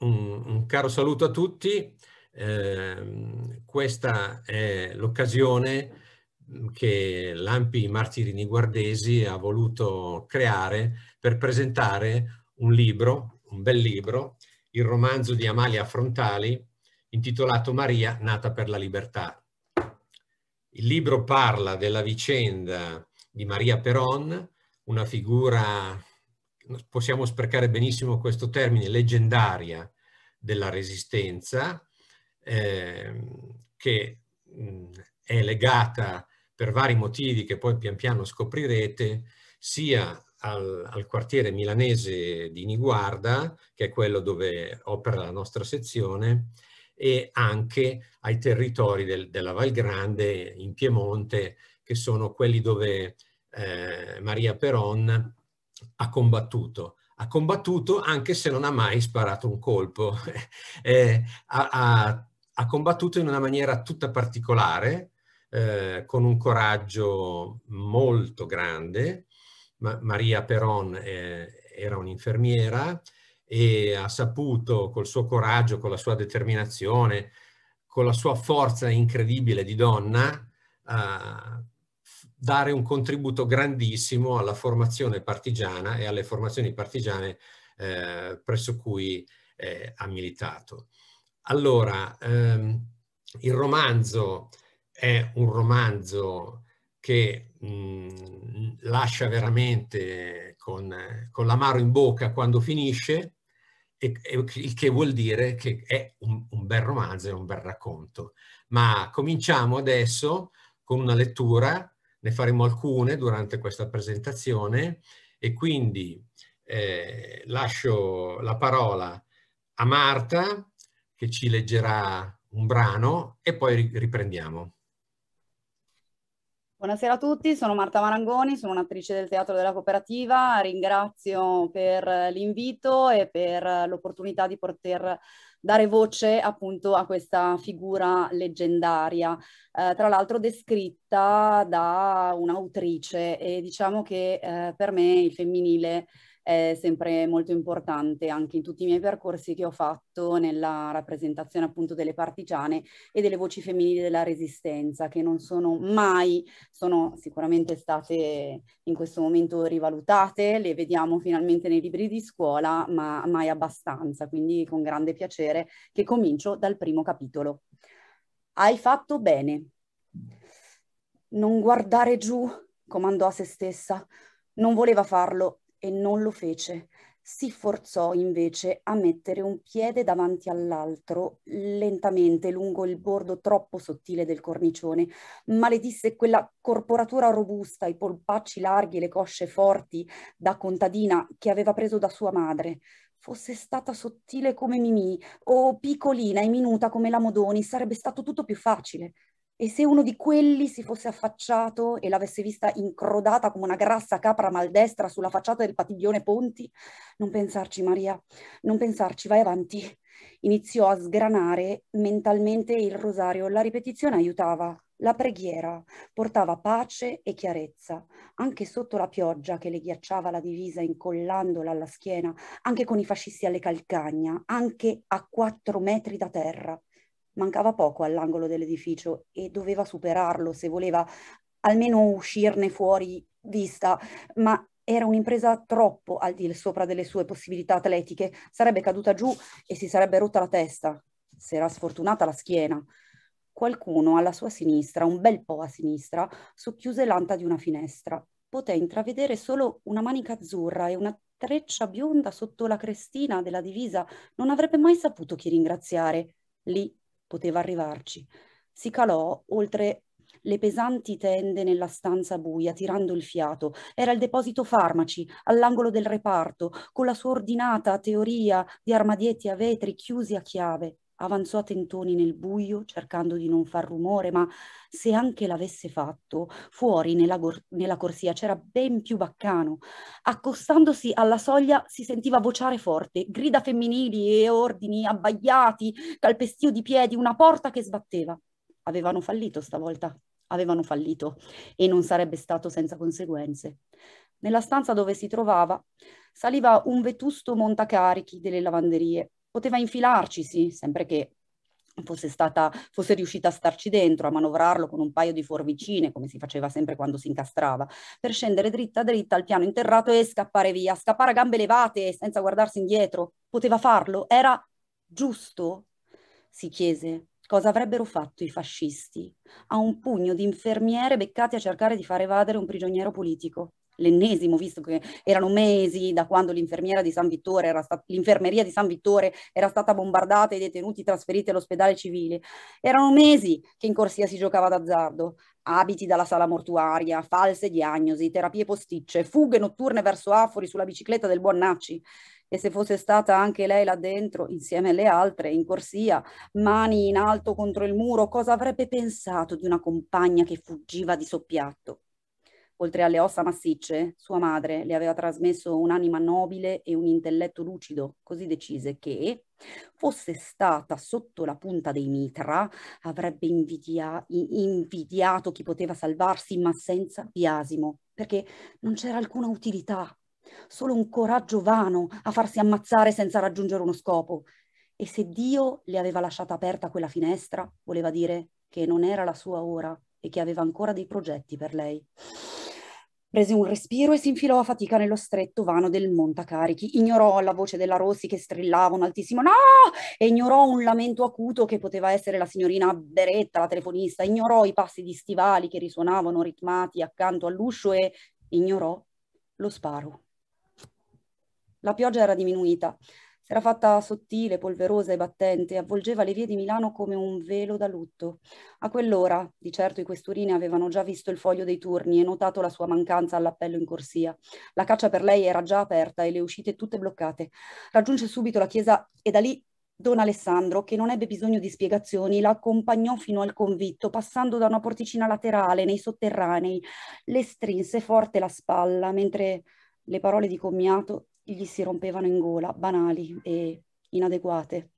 un, un caro saluto a tutti. Eh, questa è l'occasione mm, che l'Ampi Martirini Guardesi ha voluto creare per presentare un libro, un bel libro, il romanzo di Amalia Frontali intitolato Maria nata per la libertà. Il libro parla della vicenda di Maria Peron, una figura possiamo sprecare benissimo questo termine, leggendaria della resistenza, eh, che mh, è legata per vari motivi che poi pian piano scoprirete, sia al, al, quartiere milanese di Niguarda, che è quello dove opera la nostra sezione, e anche ai territori del, della Val Grande in Piemonte, che sono quelli dove eh, Maria Peron ha combattuto. Ha combattuto anche se non ha mai sparato un colpo. eh, ha, ha, ha, combattuto in una maniera tutta particolare, eh, con un coraggio molto grande. Ma, Maria Peron eh, era un'infermiera e ha saputo col suo coraggio, con la sua determinazione, con la sua forza incredibile di donna, ah, dare un contributo grandissimo alla formazione partigiana e alle formazioni partigiane eh, presso cui eh, ha militato. Allora, ehm, il romanzo è un romanzo che mh, lascia veramente con, con l'amaro in bocca quando finisce, il che vuol dire che è un, un bel romanzo, è un bel racconto. Ma cominciamo adesso con una lettura ne faremo alcune durante questa presentazione e quindi eh, lascio la parola a Marta che ci leggerà un brano e poi riprendiamo. Buonasera a tutti, sono Marta Marangoni, sono un'attrice del Teatro della Cooperativa, ringrazio per l'invito e per l'opportunità di poter dare voce appunto a questa figura leggendaria, eh, tra l'altro descritta da un'autrice e diciamo che eh, per me il femminile è sempre molto importante anche in tutti i miei percorsi che ho fatto nella rappresentazione appunto delle partigiane e delle voci femminili della resistenza che non sono mai, sono sicuramente state in questo momento rivalutate, le vediamo finalmente nei libri di scuola, ma mai abbastanza, quindi con grande piacere che comincio dal primo capitolo. Hai fatto bene. Non guardare giù, comandò a se stessa. Non voleva farlo, e non lo fece. Si forzò invece a mettere un piede davanti all'altro, lentamente lungo il bordo troppo sottile del cornicione. Maledisse quella corporatura robusta, i polpacci larghi e le cosce forti da contadina che aveva preso da sua madre fosse stata sottile come Mimì o piccolina e minuta come la Modoni, sarebbe stato tutto più facile. E se uno di quelli si fosse affacciato e l'avesse vista incrodata come una grassa capra maldestra sulla facciata del padiglione Ponti, non pensarci Maria, non pensarci, vai avanti. Iniziò a sgranare mentalmente il rosario, la ripetizione aiutava, la preghiera portava pace e chiarezza, anche sotto la pioggia che le ghiacciava la divisa incollandola alla schiena, anche con i fascisti alle calcagna, anche a quattro metri da terra mancava poco all'angolo dell'edificio e doveva superarlo se voleva almeno uscirne fuori vista, ma era un'impresa troppo al di sopra delle sue possibilità atletiche, sarebbe caduta giù e si sarebbe rotta la testa, se era sfortunata la schiena. Qualcuno alla sua sinistra, un bel po' a sinistra, socchiuse l'anta di una finestra. Poté intravedere solo una manica azzurra e una treccia bionda sotto la crestina della divisa. Non avrebbe mai saputo chi ringraziare. Lì poteva arrivarci. Si calò oltre le pesanti tende nella stanza buia, tirando il fiato. Era il deposito farmaci, all'angolo del reparto, con la sua ordinata teoria di armadietti a vetri chiusi a chiave avanzò a tentoni nel buio, cercando di non far rumore, ma se anche l'avesse fatto, fuori nella, nella corsia c'era ben più baccano. Accostandosi alla soglia si sentiva vociare forte, grida femminili e ordini abbagliati, calpestio di piedi, una porta che sbatteva. Avevano fallito stavolta, avevano fallito e non sarebbe stato senza conseguenze. Nella stanza dove si trovava saliva un vetusto montacarichi delle lavanderie poteva infilarcisi, sempre che fosse, stata, fosse riuscita a starci dentro, a manovrarlo con un paio di forbicine, come si faceva sempre quando si incastrava, per scendere dritta dritta al piano interrato e scappare via, scappare a gambe levate senza guardarsi indietro. Poteva farlo? Era giusto? si chiese. Cosa avrebbero fatto i fascisti a un pugno di infermiere beccati a cercare di far evadere un prigioniero politico? l'ennesimo, visto che erano mesi da quando l'infermiera di San Vittore era sta- l'infermeria di San Vittore era stata bombardata e i detenuti trasferiti all'ospedale civile. Erano mesi che in corsia si giocava d'azzardo. Abiti dalla sala mortuaria, false diagnosi, terapie posticce, fughe notturne verso Afori sulla bicicletta del Buonnacci e se fosse stata anche lei là dentro, insieme alle altre, in corsia, mani in alto contro il muro, cosa avrebbe pensato di una compagna che fuggiva di soppiatto? Oltre alle ossa massicce, sua madre le aveva trasmesso un'anima nobile e un intelletto lucido, così decise che, fosse stata sotto la punta dei mitra, avrebbe invidia invidiato chi poteva salvarsi, ma senza biasimo, perché non c'era alcuna utilità, solo un coraggio vano a farsi ammazzare senza raggiungere uno scopo. E se Dio le aveva lasciata aperta quella finestra, voleva dire che non era la sua ora e che aveva ancora dei progetti per lei. Prese un respiro e si infilò a fatica nello stretto vano del montacarichi. Ignorò la voce della Rossi che strillava un altissimo no e ignorò un lamento acuto che poteva essere la signorina Beretta, la telefonista. Ignorò i passi di stivali che risuonavano ritmati accanto all'uscio e ignorò lo sparo. La pioggia era diminuita. Era fatta sottile, polverosa e battente, avvolgeva le vie di Milano come un velo da lutto. A quell'ora, di certo i questurini avevano già visto il foglio dei turni e notato la sua mancanza all'appello in corsia. La caccia per lei era già aperta e le uscite tutte bloccate. Raggiunse subito la chiesa e da lì Don Alessandro, che non ebbe bisogno di spiegazioni, la accompagnò fino al convitto, passando da una porticina laterale nei sotterranei, le strinse forte la spalla, mentre le parole di commiato gli si rompevano in gola, banali e inadeguate.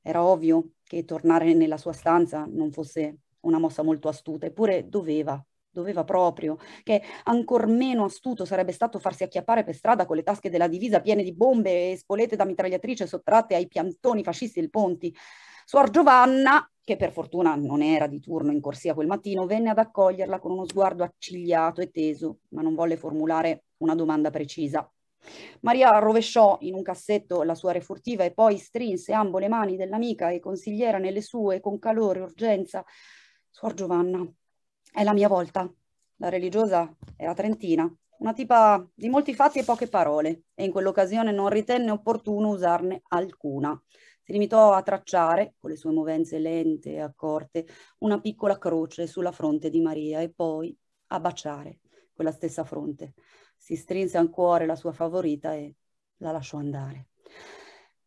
Era ovvio che tornare nella sua stanza non fosse una mossa molto astuta, eppure doveva, doveva proprio, che ancor meno astuto sarebbe stato farsi acchiappare per strada con le tasche della divisa piene di bombe e spolete da mitragliatrice sottratte ai piantoni fascisti del Ponti. Suor Giovanna, che per fortuna non era di turno in corsia quel mattino, venne ad accoglierla con uno sguardo accigliato e teso, ma non volle formulare una domanda precisa. Maria rovesciò in un cassetto la sua refurtiva e poi strinse ambo le mani dell'amica e consigliera nelle sue con calore e urgenza. Suor Giovanna, è la mia volta. La religiosa era trentina, una tipa di molti fatti e poche parole, e in quell'occasione non ritenne opportuno usarne alcuna. Si limitò a tracciare, con le sue movenze lente e accorte, una piccola croce sulla fronte di Maria e poi a baciare quella stessa fronte si strinse al cuore la sua favorita e la lasciò andare.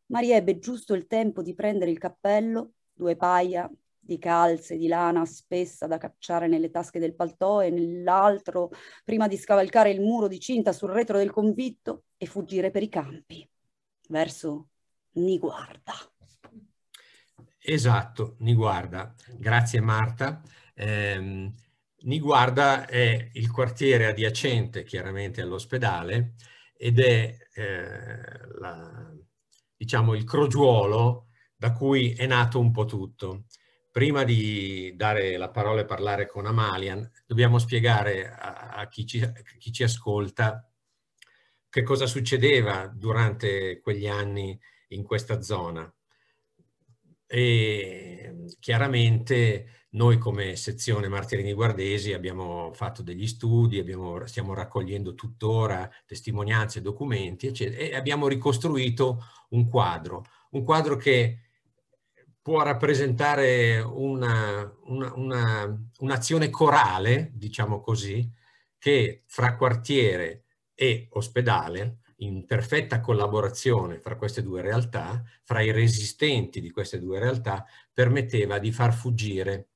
Maria ebbe giusto il tempo di prendere il cappello, due paia di calze di lana spessa da cacciare nelle tasche del paltò e nell'altro prima di scavalcare il muro di cinta sul retro del convitto e fuggire per i campi, verso Niguarda. Esatto, Niguarda. Grazie Marta. Eh, Niguarda è il quartiere adiacente chiaramente all'ospedale ed è eh, la, diciamo il crogiuolo da cui è nato un po' tutto. Prima di dare la parola e parlare con Amalian, dobbiamo spiegare a, a, chi, ci, a chi ci ascolta che cosa succedeva durante quegli anni in questa zona e mhmm, chiaramente noi come sezione Martirini Guardesi abbiamo fatto degli studi, abbiamo, stiamo raccogliendo tuttora testimonianze, documenti, eccetera, e abbiamo ricostruito un quadro, un quadro che può rappresentare un'azione una, una, un corale, diciamo così, che fra quartiere e ospedale in perfetta collaborazione fra queste due realtà, fra i resistenti di queste due realtà, permetteva di far fuggire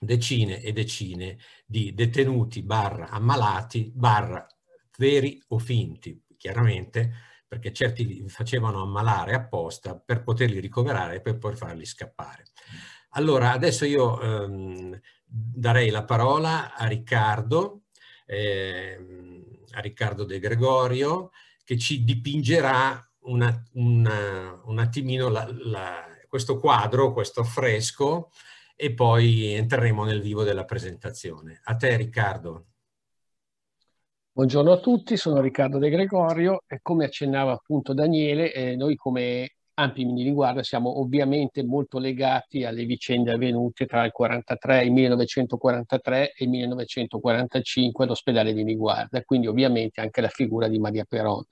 decine e decine di detenuti barra ammalati, barra veri o finti, chiaramente, perché certi li facevano ammalare apposta per poterli ricoverare e per poi farli scappare. Allora, adesso io ehm, darei la parola a Riccardo, ehm, a Riccardo De Gregorio, che ci dipingerà una, una, un attimino la, la, questo quadro, questo affresco e poi entreremo nel vivo della presentazione. A te Riccardo. Buongiorno a tutti, sono Riccardo De Gregorio e come accennava appunto Daniele, eh, noi come ampi mi riguarda, siamo ovviamente molto legati alle vicende avvenute tra il, 43, 1943 e il 1945 all'ospedale di Riguarda, quindi ovviamente anche la figura di Maria Peron.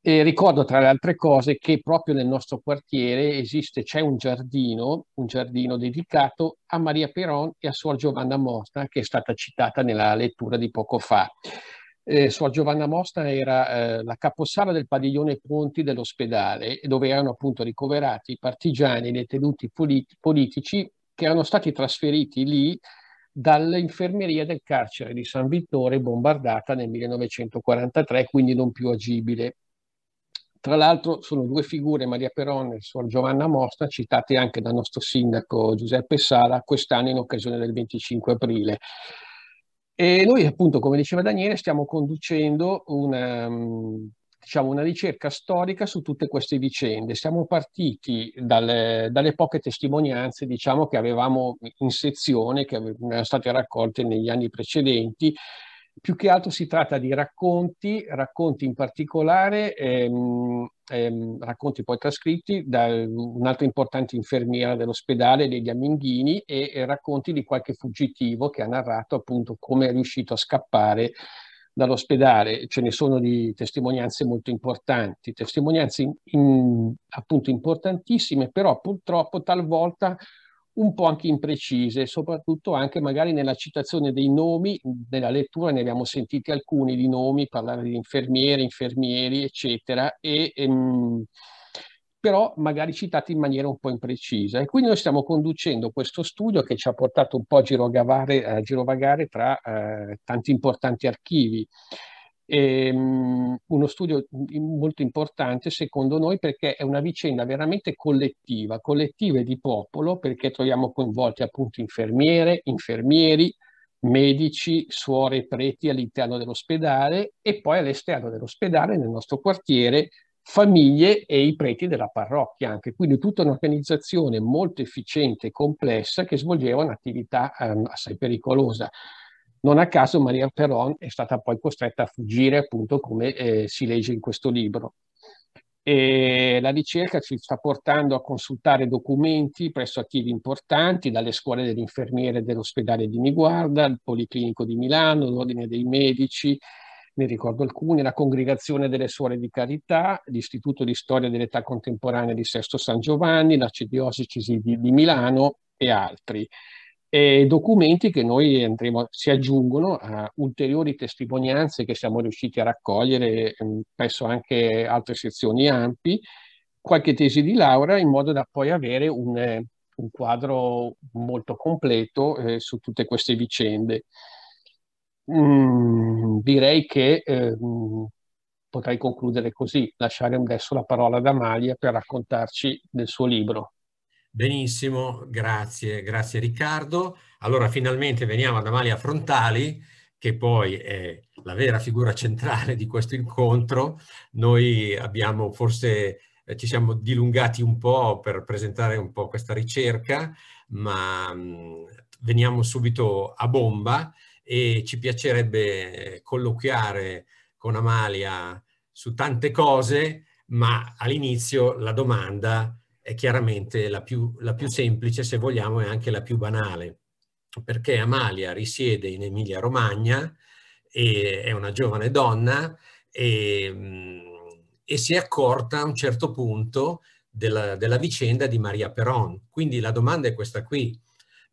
E ricordo tra le altre cose che proprio nel nostro quartiere esiste, c'è un giardino, un giardino dedicato a Maria Peron e a Suor Giovanna Mosna, che è stata citata nella lettura di poco fa eh, Suor Giovanna Mostra era eh, la capossala del padiglione Ponti dell'ospedale, dove erano appunto ricoverati i partigiani detenuti polit- politici che erano stati trasferiti lì dall'infermeria del carcere di San Vittore bombardata nel 1943, quindi non più agibile. Tra l'altro sono due figure, Maria Peron e Suor Giovanna Mostra, citate anche dal nostro sindaco Giuseppe Sala quest'anno in occasione del 25 aprile. E noi appunto, come diceva Daniele, stiamo conducendo una, mm, diciamo, una ricerca storica su tutte queste vicende. Siamo partiti dalle, dalle poche testimonianze diciamo, che avevamo in sezione, che erano state raccolte negli anni precedenti, più che altro si tratta di racconti, racconti in particolare ehm, ehm, racconti poi trascritti da un'altra importante infermiera dell'ospedale, Delia Minghini, e, e racconti di qualche fuggitivo che ha narrato appunto come è riuscito a scappare dall'ospedale, ce ne sono di testimonianze molto importanti, testimonianze in, in, appunto importantissime, però purtroppo talvolta un po' anche imprecise, soprattutto anche magari nella citazione dei nomi, nella lettura ne abbiamo sentiti alcuni di nomi, parlare di infermieri, infermieri, eccetera, e, ehm, però magari citati in maniera un po' imprecisa. E quindi noi stiamo conducendo questo studio che ci ha portato un po' a girovagare, a girovagare tra eh, tanti importanti archivi e, ehm, uno studio molto importante secondo noi perché è una vicenda veramente collettiva, collettiva e di popolo perché troviamo coinvolti appunto infermiere, infermieri, medici, suore e preti all'interno dell'ospedale e poi all'esterno dell'ospedale, nel nostro quartiere, famiglie e i preti della parrocchia anche. Quindi tutta un'organizzazione molto efficiente e complessa che svolgeva un'attività um, assai pericolosa. Non a caso Maria Perron è stata poi costretta a fuggire, appunto come eh, si legge in questo libro. E la ricerca ci sta portando a consultare documenti presso archivi importanti, dalle scuole dell'infermiere dell'ospedale di Niguarda, il Policlinico di Milano, l'Ordine dei Medici, ne ricordo alcuni, la Congregazione delle Suore di Carità, l'Istituto di Storia dell'Età Contemporanea di Sesto San Giovanni, l'arcidiocesi di, di Milano e altri eh, documenti che noi andremo, si aggiungono a ulteriori testimonianze che siamo riusciti a raccogliere mh, ehm, presso anche altre sezioni ampi, qualche tesi di laurea in modo da poi avere un, un quadro molto completo eh, su tutte queste vicende. Mm, direi che eh, potrei concludere così, lasciare adesso la parola ad Amalia per raccontarci del suo libro. Benissimo, grazie, grazie Riccardo. Allora finalmente veniamo ad Amalia Frontali, che poi è la vera figura centrale di questo incontro. Noi abbiamo forse eh, ci siamo dilungati un po' per presentare un po' questa ricerca, ma mh, mm, veniamo subito a bomba e ci piacerebbe colloquiare con Amalia su tante cose, ma all'inizio la domanda è chiaramente la più, la più semplice, se vogliamo, e anche la più banale, perché Amalia risiede in Emilia-Romagna, è una giovane donna e, mm, e, si è accorta a un certo punto della, della, vicenda di Maria Peron. Quindi la domanda è questa qui.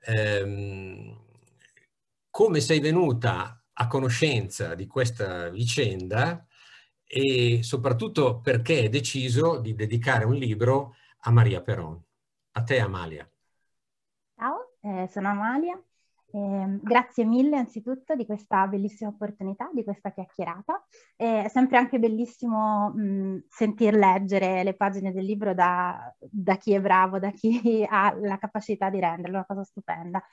Ehm, come sei venuta a conoscenza di questa vicenda e soprattutto perché hai deciso di dedicare un libro a a Maria Peron. A te Amalia. Ciao, eh, sono Amalia. Eh, grazie mille anzitutto di questa bellissima opportunità, di questa chiacchierata. È sempre anche bellissimo mh, mm, sentir leggere le pagine del libro da, da chi è bravo, da chi ha la capacità di renderlo, una cosa stupenda.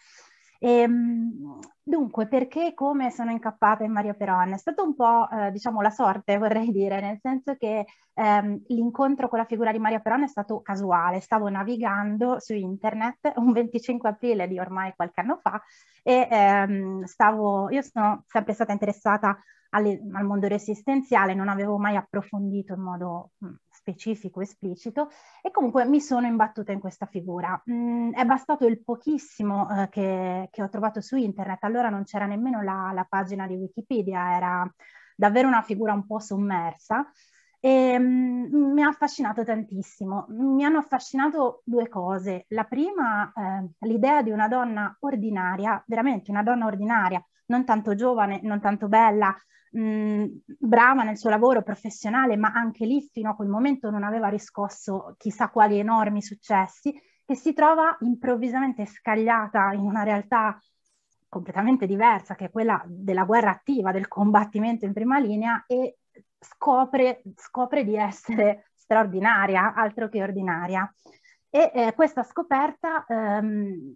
E, ehm, dunque, perché come sono incappata in Mario Peron? È stata un po', eh, diciamo, la sorte, vorrei dire, nel senso che ehm, l'incontro con la figura di Mario Peron è stato casuale. Stavo navigando su internet un 25 aprile di ormai qualche anno fa e ehm, stavo, io sono sempre stata interessata alle, al mondo resistenziale, non avevo mai approfondito in modo mm, specifico, esplicito, e comunque mi sono imbattuta in questa figura. Mm, è bastato il pochissimo eh, che, che, ho trovato su internet, allora non c'era nemmeno la, la pagina di Wikipedia, era davvero una figura un po' sommersa, e um, mi ha affascinato tantissimo. Mi hanno affascinato due cose. La prima, eh, l'idea di una donna ordinaria, veramente una donna ordinaria, non tanto giovane, non tanto bella, mh, brava nel suo lavoro professionale, ma anche lì fino a quel momento non aveva riscosso chissà quali enormi successi, che si trova improvvisamente scagliata in una realtà completamente diversa, che è quella della guerra attiva, del combattimento in prima linea, e scopre, scopre di essere straordinaria, altro che ordinaria. E eh, questa scoperta ehm,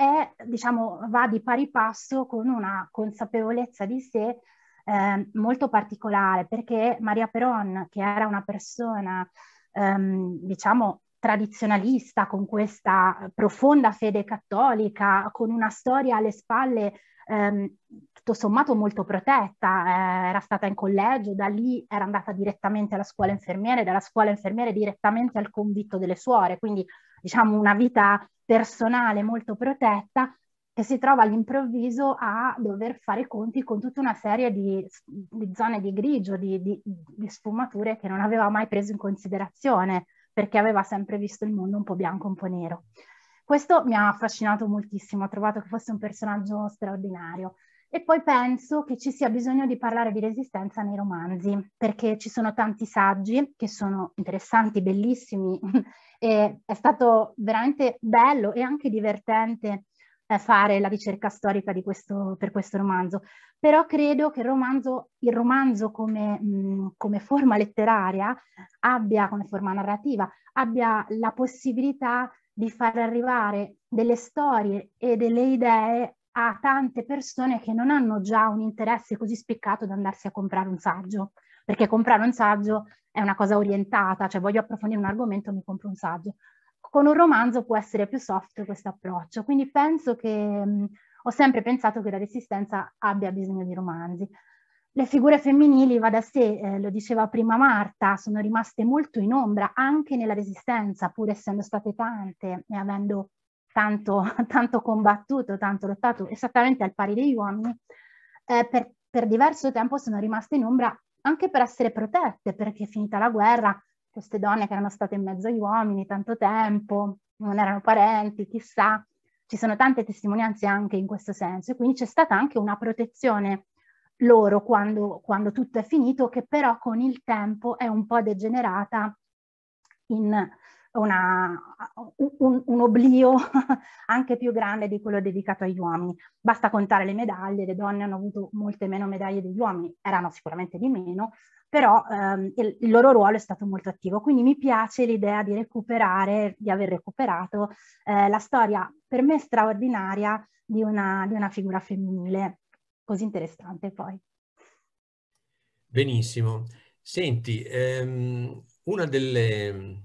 è, diciamo, va di pari passo con una consapevolezza di sé eh, molto particolare, perché Maria Peron, che era una persona, ehm, diciamo, tradizionalista, con questa profonda fede cattolica, con una storia alle spalle ehm, tutto sommato molto protetta, eh, era stata in collegio, da lì era andata direttamente alla scuola infermiere, dalla scuola infermiere direttamente al convitto delle suore, quindi diciamo, una vita personale molto protetta, che si trova all'improvviso a dover fare conti con tutta una serie di, di zone di grigio, di, di, di sfumature che non aveva mai preso in considerazione, perché aveva sempre visto il mondo un po' bianco, un po' nero. Questo mi ha affascinato moltissimo, ho trovato che fosse un personaggio straordinario. E poi penso che ci sia bisogno di parlare di resistenza nei romanzi, perché ci sono tanti saggi che sono interessanti, bellissimi, e è stato veramente bello e anche divertente eh, fare la ricerca storica di questo, per questo romanzo, però credo che il romanzo, il romanzo come, mh, mm, come forma letteraria abbia, come forma narrativa, abbia la possibilità di far arrivare delle storie e delle idee a tante persone che non hanno già un interesse così spiccato da andarsi a comprare un saggio, perché comprare un saggio è una cosa orientata, cioè voglio approfondire un argomento, mi compro un saggio. Con un romanzo può essere più soft questo approccio, quindi penso che mh, mm, ho sempre pensato che la resistenza abbia bisogno di romanzi. Le figure femminili, va da sé, eh, lo diceva prima Marta, sono rimaste molto in ombra anche nella resistenza, pur essendo state tante e avendo tanto, tanto combattuto, tanto lottato, esattamente al pari degli uomini, eh, per, per diverso tempo sono rimaste in ombra anche per essere protette, perché finita la guerra queste donne che erano state in mezzo agli uomini tanto tempo, non erano parenti, chissà, ci sono tante testimonianze anche in questo senso e quindi c'è stata anche una protezione loro quando, quando tutto è finito che però con il tempo è un po' degenerata in, una, un, un, oblio anche più grande di quello dedicato agli uomini. Basta contare le medaglie, le donne hanno avuto molte meno medaglie degli uomini, erano sicuramente di meno, però ehm, il, il, loro ruolo è stato molto attivo. Quindi mi piace l'idea di recuperare, di aver recuperato eh, la storia per me straordinaria di una, di una figura femminile, così interessante poi. Benissimo. Senti, ehm, una delle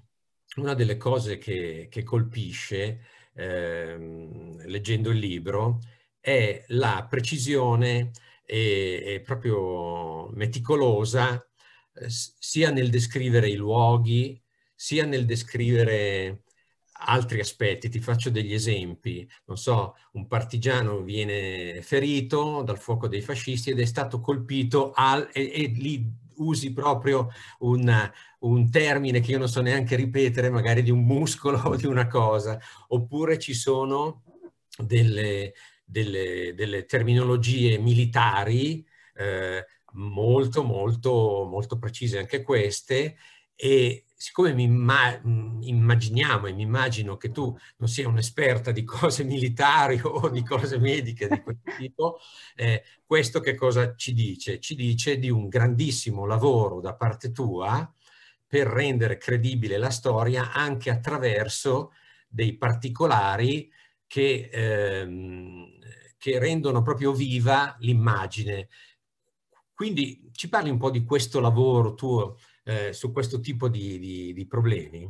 una delle cose che, che colpisce ehm, leggendo il libro è la precisione e, e proprio meticolosa eh, sia nel descrivere i luoghi, sia nel descrivere altri aspetti. Ti faccio degli esempi. Non so, un partigiano viene ferito dal fuoco dei fascisti ed è stato colpito al, e, e lì usi proprio un, un, termine che io non so neanche ripetere, magari di un muscolo o di una cosa, oppure ci sono delle, delle, delle terminologie militari eh, molto, molto, molto precise anche queste e siccome mi immaginiamo e mi immagino che tu non sia un'esperta di cose militari o di cose mediche di questo tipo, eh, questo che cosa ci dice? Ci dice di un grandissimo lavoro da parte tua per rendere credibile la storia anche attraverso dei particolari che, ehm, che rendono proprio viva l'immagine. Quindi ci parli un po' di questo lavoro tuo eh, su questo tipo di, di, di problemi?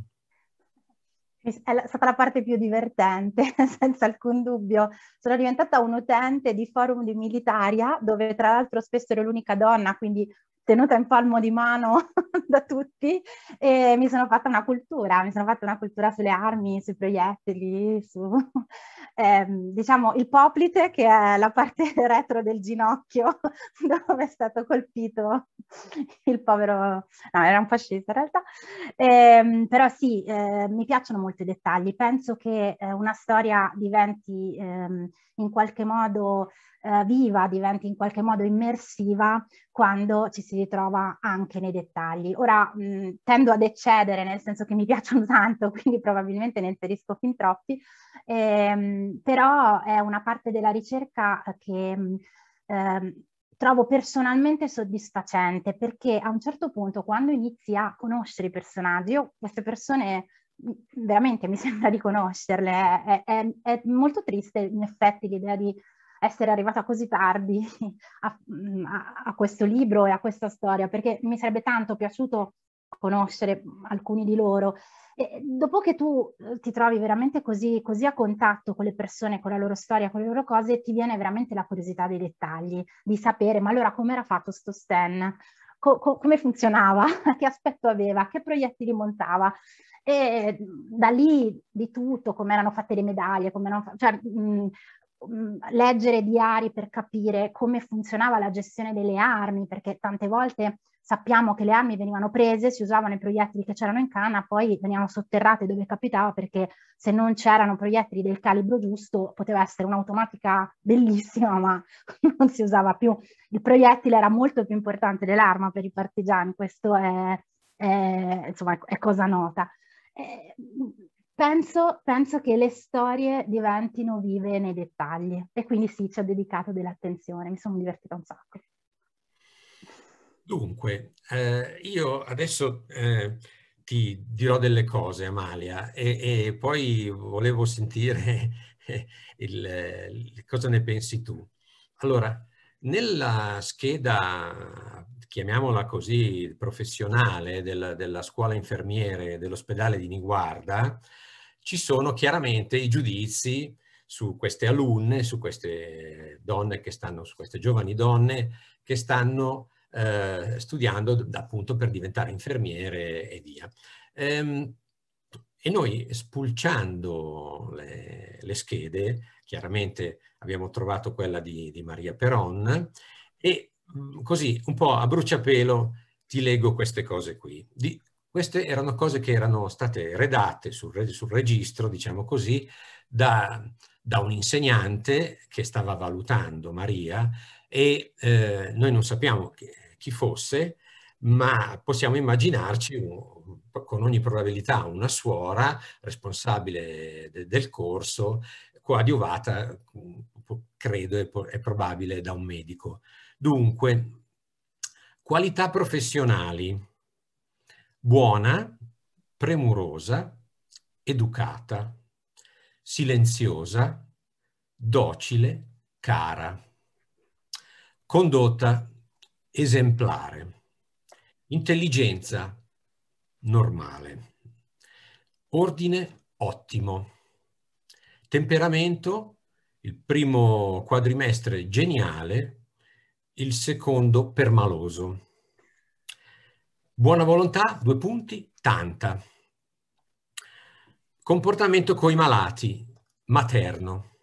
È stata la parte più divertente, senza alcun dubbio. Sono diventata un utente di forum di militaria, dove tra l'altro spesso ero l'unica donna, quindi tenuta in palmo di mano da tutti e mi sono fatta una cultura, mi sono fatta una cultura sulle armi, sui proiettili, su eh, diciamo il poplite che è la parte retro del ginocchio dove è stato colpito il povero, no era un fascista in realtà, eh, però sì, eh, mi piacciono molto i dettagli, penso che eh, una storia diventi... Ehm, in qualche modo eh, viva, diventi in qualche modo immersiva quando ci si ritrova anche nei dettagli. Ora mh, tendo ad eccedere, nel senso che mi piacciono tanto, quindi probabilmente ne inserisco fin troppi, ehm, però è una parte della ricerca che... Ehm, trovo personalmente soddisfacente perché a un certo punto quando inizi a conoscere i personaggi, io queste persone veramente mi sembra di conoscerle, è, è, è molto triste in effetti l'idea di essere arrivata così tardi a, mm, a, a, questo libro e a questa storia, perché mi sarebbe tanto piaciuto conoscere alcuni di loro. E dopo che tu eh, ti trovi veramente così, così a contatto con le persone, con la loro storia, con le loro cose, ti viene veramente la curiosità dei dettagli, di sapere ma allora come era fatto sto Stan, Co- co- come funzionava, che aspetto aveva, che proiettili montava. E da lì di tutto, come erano fatte le medaglie, come erano, cioè, mh, leggere diari per capire come funzionava la gestione delle armi, perché tante volte sappiamo che le armi venivano prese, si usavano i proiettili che c'erano in canna, poi venivano sotterrate dove capitava, perché se non c'erano proiettili del calibro giusto poteva essere un'automatica bellissima, ma non si usava più. Il proiettile era molto più importante dell'arma per i partigiani, questo è, è, insomma, è cosa nota. Eh, penso, penso, che le storie diventino vive nei dettagli e quindi sì, ci ho dedicato dell'attenzione, mi sono divertita un sacco. Dunque, eh, io adesso eh, ti dirò delle cose, Amalia, e, e poi volevo sentire il, il, cosa ne pensi tu. Allora, nella scheda, chiamiamola così, professionale della, della scuola infermiere dell'ospedale di Niguarda, ci sono chiaramente i giudizi su queste alunne, su queste donne che stanno, su queste giovani donne che stanno eh, studiando appunto per diventare infermiere e via. Ehm, e noi spulciando le, le schede chiaramente abbiamo trovato quella di, di Maria Peron, e mm, così un po' a bruciapelo ti leggo queste cose qui. Di, queste erano cose che erano state redatte sul, sul registro, diciamo così, da, da un insegnante che stava valutando Maria e eh, noi non sappiamo chi fosse, ma possiamo immaginarci con ogni probabilità una suora responsabile de del corso coadiuvata, credo è, probabile, da un medico. Dunque, qualità professionali, buona, premurosa, educata, silenziosa, docile, cara. Condotta esemplare. Intelligenza normale. Ordine ottimo. Temperamento, il primo quadrimestre geniale, il secondo permaloso. Buona volontà, due punti, tanta. Comportamento coi malati, materno.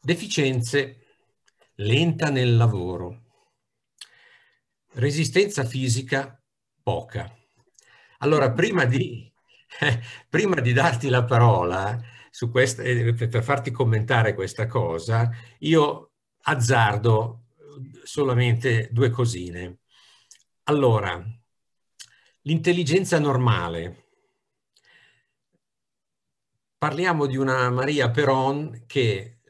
Deficienze, lenta nel lavoro. Resistenza fisica, poca. Allora, prima di, eh, prima di darti la parola, su questa, eh, per farti commentare questa cosa, io azzardo eh, solamente due cosine. Allora, l'intelligenza normale. Parliamo di una Maria Peron che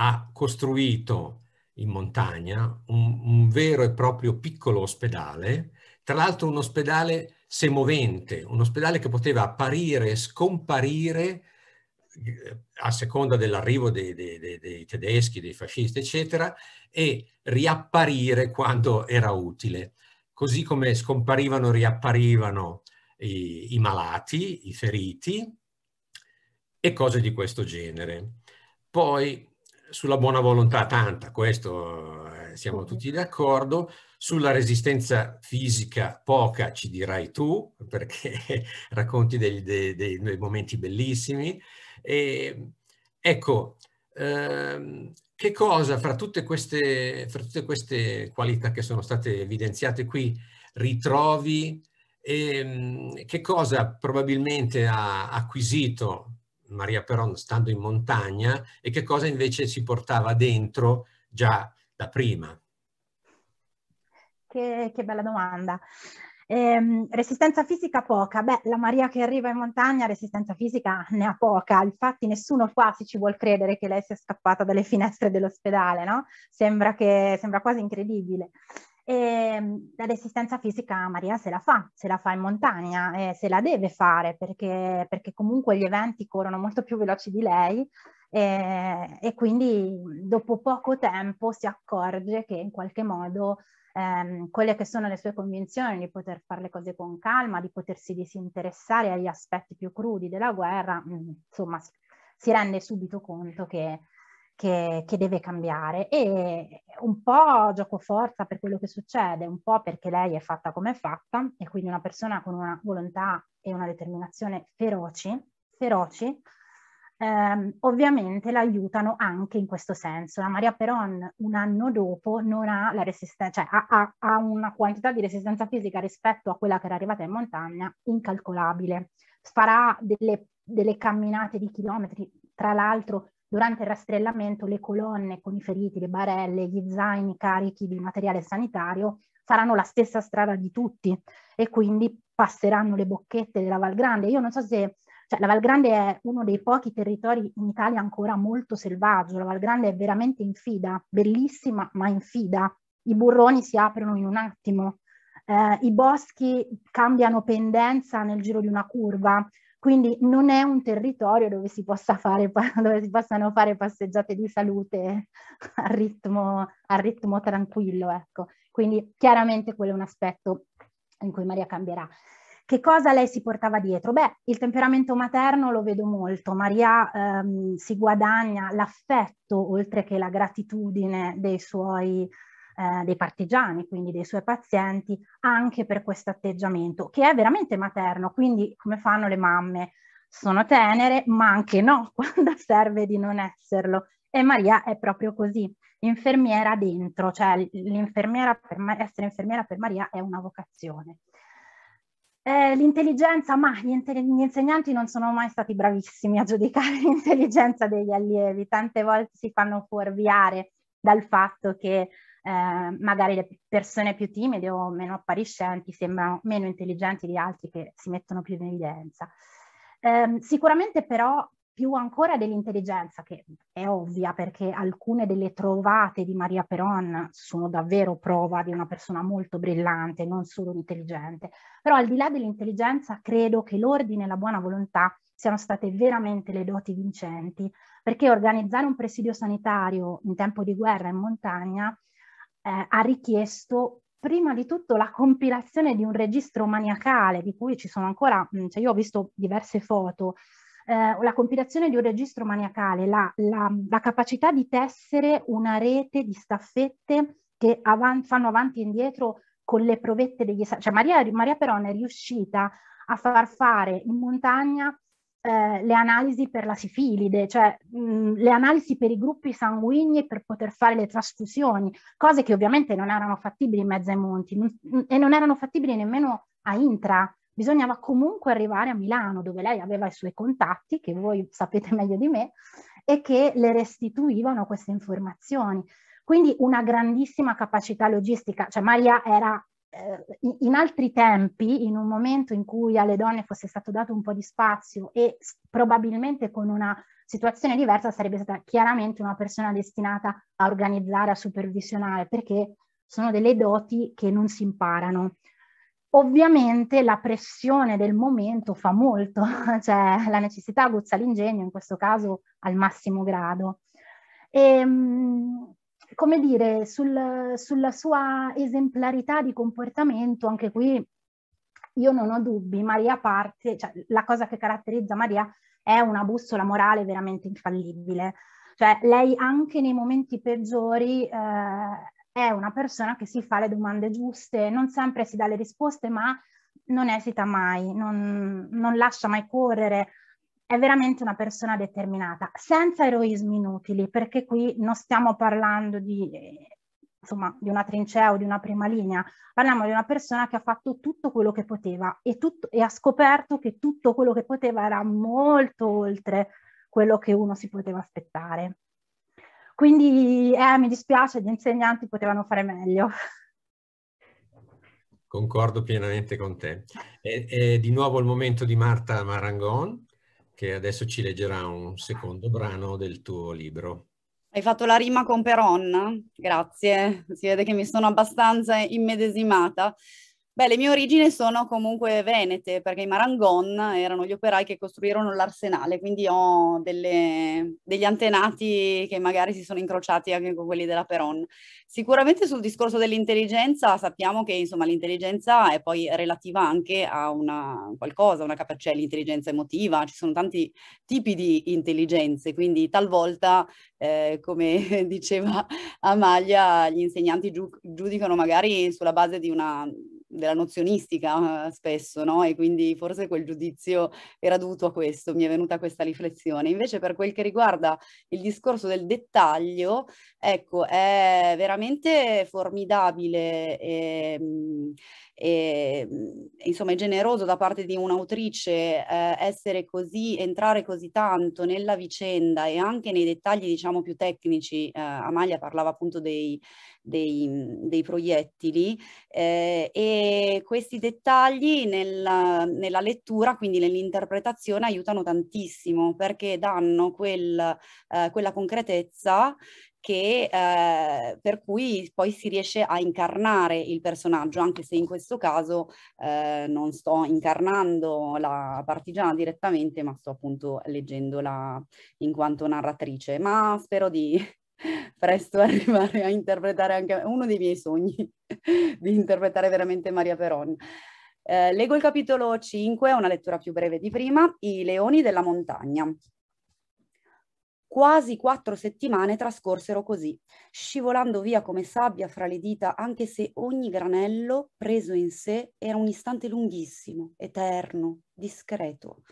ha costruito in montagna un, un vero e proprio piccolo ospedale, tra l'altro un ospedale semovente, un ospedale che poteva apparire e scomparire eh, a seconda dell'arrivo dei, dei, dei, dei, tedeschi, dei fascisti, eccetera, e riapparire quando era utile. Così come scomparivano, riapparivano i, i malati, i feriti e cose di questo genere. Poi sulla buona volontà tanta, questo eh, siamo tutti d'accordo, sulla resistenza fisica poca ci dirai tu, perché racconti dei, dei, dei momenti bellissimi, e, ehm, ecco, ehm, che cosa fra tutte, queste, fra tutte, queste, qualità che sono state evidenziate qui ritrovi e ehm, che cosa probabilmente ha acquisito Maria Peron stando in montagna e che cosa invece si portava dentro già da prima? Che, che bella domanda. Ehm, resistenza fisica poca, beh la Maria che arriva in montagna resistenza fisica ne ha poca, infatti nessuno qua si ci vuol credere che lei sia scappata dalle finestre dell'ospedale, no? Sembra, che, sembra quasi incredibile. E ehm, la resistenza fisica Maria se la fa, se la fa in montagna, e se la deve fare perché, perché comunque gli eventi corrono molto più veloci di lei e, eh, e quindi dopo poco tempo si accorge che in qualche modo ehm, quelle che sono le sue convinzioni di poter fare le cose con calma, di potersi disinteressare agli aspetti più crudi della guerra, mm, insomma si rende subito conto che, che, che deve cambiare e un po' gioco forza per quello che succede, un po' perché lei è fatta come è fatta e quindi una persona con una volontà e una determinazione feroci, feroci ehm, ovviamente l'aiutano anche in questo senso. La Maria Peron un anno dopo non ha la resistenza, cioè ha, ha, ha una quantità di resistenza fisica rispetto a quella che era arrivata in montagna incalcolabile. Farà delle, delle camminate di chilometri, tra l'altro Durante il rastrellamento le colonne con i feriti, le barelle, gli zaini carichi di materiale sanitario faranno la stessa strada di tutti e quindi passeranno le bocchette della Val Grande. Io non so se cioè, la Val Grande è uno dei pochi territori in Italia ancora molto selvaggio, la Val Grande è veramente in fida, bellissima ma in fida. I burroni si aprono in un attimo, eh, i boschi cambiano pendenza nel giro di una curva, quindi non è un territorio dove si, fare, dove si possano fare passeggiate di salute al ritmo, a ritmo tranquillo. Ecco. Quindi chiaramente quello è un aspetto in cui Maria cambierà. Che cosa lei si portava dietro? Beh, il temperamento materno lo vedo molto. Maria ehm, si guadagna l'affetto oltre che la gratitudine dei suoi eh, dei partigiani, quindi dei suoi pazienti, anche per questo atteggiamento, che è veramente materno, quindi come fanno le mamme? Sono tenere, ma anche no, quando serve di non esserlo. E Maria è proprio così, infermiera dentro, cioè l'infermiera per, essere infermiera per Maria è una vocazione. Eh, l'intelligenza, ma gli, gli, insegnanti non sono mai stati bravissimi a giudicare l'intelligenza degli allievi, tante volte si fanno fuorviare dal fatto che eh, magari le persone più timide o meno appariscenti sembrano meno intelligenti di altri che si mettono più in evidenza. Eh, sicuramente però più ancora dell'intelligenza, che è ovvia perché alcune delle trovate di Maria Peron sono davvero prova di una persona molto brillante, non solo intelligente, però al di là dell'intelligenza credo che l'ordine e la buona volontà siano state veramente le doti vincenti, perché organizzare un presidio sanitario in tempo di guerra in montagna eh, ha richiesto prima di tutto la compilazione di un registro maniacale, di cui ci sono ancora, cioè io ho visto diverse foto, eh, la compilazione di un registro maniacale, la, la, la capacità di tessere una rete di staffette che avan fanno avanti e indietro con le provette degli esami. Cioè Maria, Maria Peron è riuscita a far fare in montagna eh, le analisi per la sifilide, cioè mh, mm, le analisi per i gruppi sanguigni per poter fare le trasfusioni, cose che ovviamente non erano fattibili in mezzo ai monti non, e non erano fattibili nemmeno a Intra, bisognava comunque arrivare a Milano dove lei aveva i suoi contatti, che voi sapete meglio di me, e che le restituivano queste informazioni. Quindi una grandissima capacità logistica, cioè Maria era eh, in altri tempi, in un momento in cui alle donne fosse stato dato un po' di spazio e probabilmente con una situazione diversa sarebbe stata chiaramente una persona destinata a organizzare, a supervisionare, perché sono delle doti che non si imparano, Ovviamente la pressione del momento fa molto, cioè la necessità aguzza l'ingegno, in questo caso al massimo grado. E, ehm, come dire, sul, sulla sua esemplarità di comportamento, anche qui io non ho dubbi, Maria parte, cioè, la cosa che caratterizza Maria è una bussola morale veramente infallibile. Cioè lei anche nei momenti peggiori eh, è una persona che si fa le domande giuste, non sempre si dà le risposte, ma non esita mai, non, non lascia mai correre, è veramente una persona determinata, senza eroismi inutili, perché qui non stiamo parlando di, insomma, di una trincea o di una prima linea, parliamo di una persona che ha fatto tutto quello che poteva e, tutto, e ha scoperto che tutto quello che poteva era molto oltre quello che uno si poteva aspettare. Quindi eh, mi dispiace, gli insegnanti potevano fare meglio. Concordo pienamente con te. È, è di nuovo il momento di Marta Marangon, che adesso ci leggerà un secondo brano del tuo libro. Hai fatto la rima con Peron? Grazie, si vede che mi sono abbastanza immedesimata. Beh, le mie origini sono comunque venete, perché i Marangon erano gli operai che costruirono l'arsenale, quindi ho delle, degli antenati che magari si sono incrociati anche con quelli della Peron. Sicuramente sul discorso dell'intelligenza sappiamo che insomma l'intelligenza è poi relativa anche a una qualcosa, una capacità, l'intelligenza emotiva, ci sono tanti tipi di intelligenze, quindi talvolta, eh, come diceva Amalia, gli insegnanti giu- giudicano magari sulla base di una della nozionistica eh, spesso, no? E quindi forse quel giudizio era dovuto a questo, mi è venuta questa riflessione. Invece per quel che riguarda il discorso del dettaglio, ecco, è veramente formidabile. E, ehm, e, mhmm, insomma è generoso da parte di un'autrice eh, essere così, entrare così tanto nella vicenda e anche nei dettagli diciamo più tecnici, eh, Amalia parlava appunto dei, dei, mhmm, dei proiettili eh, e questi dettagli nella, nella lettura, quindi nell'interpretazione aiutano tantissimo perché danno quel, eh, quella concretezza che, eh, per cui poi si riesce a incarnare il personaggio, anche se in questo caso eh, non sto incarnando la partigiana direttamente, ma sto appunto leggendola in quanto narratrice. Ma spero di presto arrivare a interpretare anche uno dei miei sogni, di interpretare veramente Maria Peron. Eh, leggo il capitolo 5, una lettura più breve di prima, I leoni della montagna. Quasi quattro settimane trascorsero così, scivolando via come sabbia fra le dita, anche se ogni granello preso in sé era un istante lunghissimo, eterno, discreto.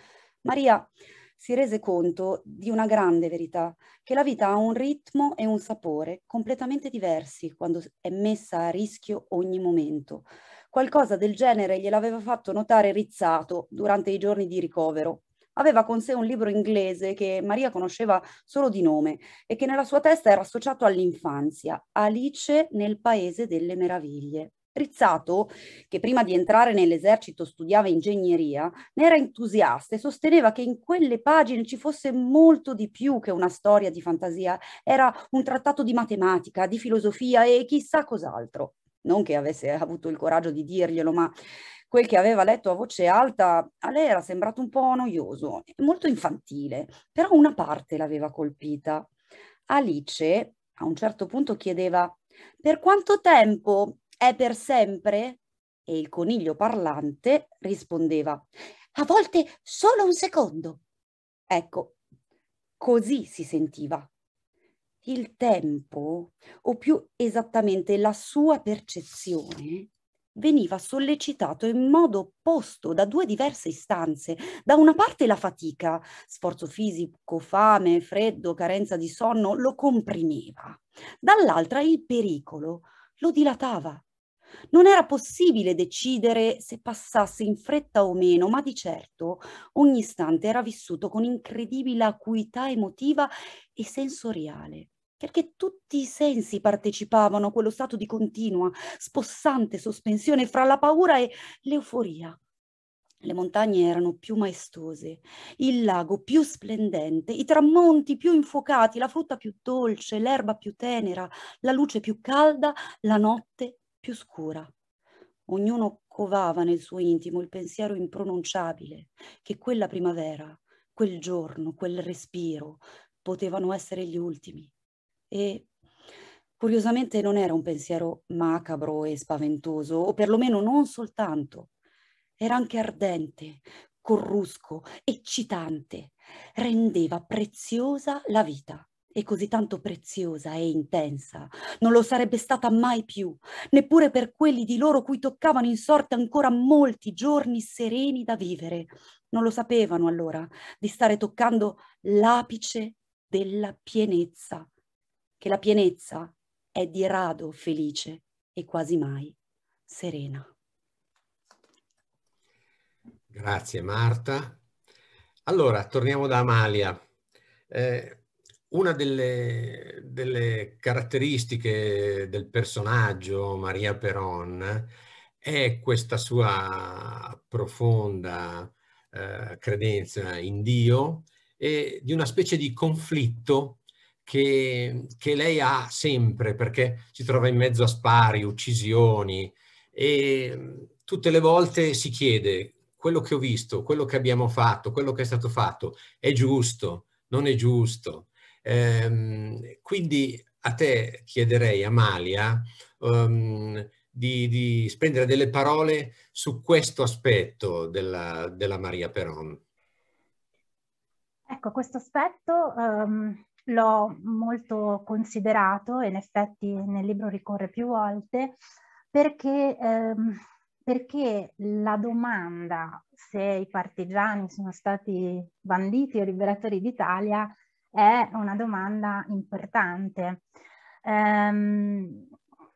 Maria si rese conto di una grande verità, che la vita ha un ritmo e un sapore completamente diversi quando è messa a rischio ogni momento. Qualcosa del genere gliel'aveva fatto notare Rizzato durante i giorni di ricovero, aveva con sé un libro inglese che Maria conosceva solo di nome e che nella sua testa era associato all'infanzia, Alice nel Paese delle Meraviglie. Rizzato, che prima di entrare nell'esercito studiava ingegneria, ne era entusiasta e sosteneva che in quelle pagine ci fosse molto di più che una storia di fantasia, era un trattato di matematica, di filosofia e chissà cos'altro. Non che avesse avuto il coraggio di dirglielo, ma quel che aveva letto a voce alta a lei era sembrato un po' noioso, molto infantile, però una parte l'aveva colpita. Alice a un certo punto chiedeva per quanto tempo è per sempre? E il coniglio parlante rispondeva a volte solo un secondo. Ecco, così si sentiva. Il tempo, o più esattamente la sua percezione, veniva sollecitato in modo opposto da due diverse istanze. Da una parte la fatica, sforzo fisico, fame, freddo, carenza di sonno, lo comprimeva. Dall'altra il pericolo, lo dilatava. Non era possibile decidere se passasse in fretta o meno, ma di certo ogni istante era vissuto con incredibile acuità emotiva e sensoriale perché tutti i sensi partecipavano a quello stato di continua, spossante sospensione fra la paura e l'euforia. Le montagne erano più maestose, il lago più splendente, i tramonti più infuocati, la frutta più dolce, l'erba più tenera, la luce più calda, la notte più scura. Ognuno covava nel suo intimo il pensiero impronunciabile che quella primavera, quel giorno, quel respiro potevano essere gli ultimi e curiosamente non era un pensiero macabro e spaventoso, o perlomeno non soltanto, era anche ardente, corrusco, eccitante, rendeva preziosa la vita e così tanto preziosa e intensa, non lo sarebbe stata mai più, neppure per quelli di loro cui toccavano in sorte ancora molti giorni sereni da vivere. Non lo sapevano allora di stare toccando l'apice della pienezza che la pienezza è di rado felice e quasi mai serena. Grazie Marta. Allora, torniamo da Amalia. Eh, una delle, delle, caratteristiche del personaggio Maria Peron è questa sua profonda eh, credenza in Dio e di una specie di conflitto che, che lei ha sempre, perché si trova in mezzo a spari, uccisioni e mm, tutte le volte si chiede quello che ho visto, quello che abbiamo fatto, quello che è stato fatto, è giusto, non è giusto. Ehm, quindi a te chiederei, Amalia, um, di, di, spendere delle parole su questo aspetto della, della Maria Peron. Ecco, questo aspetto um, l'ho molto considerato, e in effetti nel libro ricorre più volte, perché, ehm, perché la domanda se i partigiani sono stati banditi o liberatori d'Italia è una domanda importante. Ehm,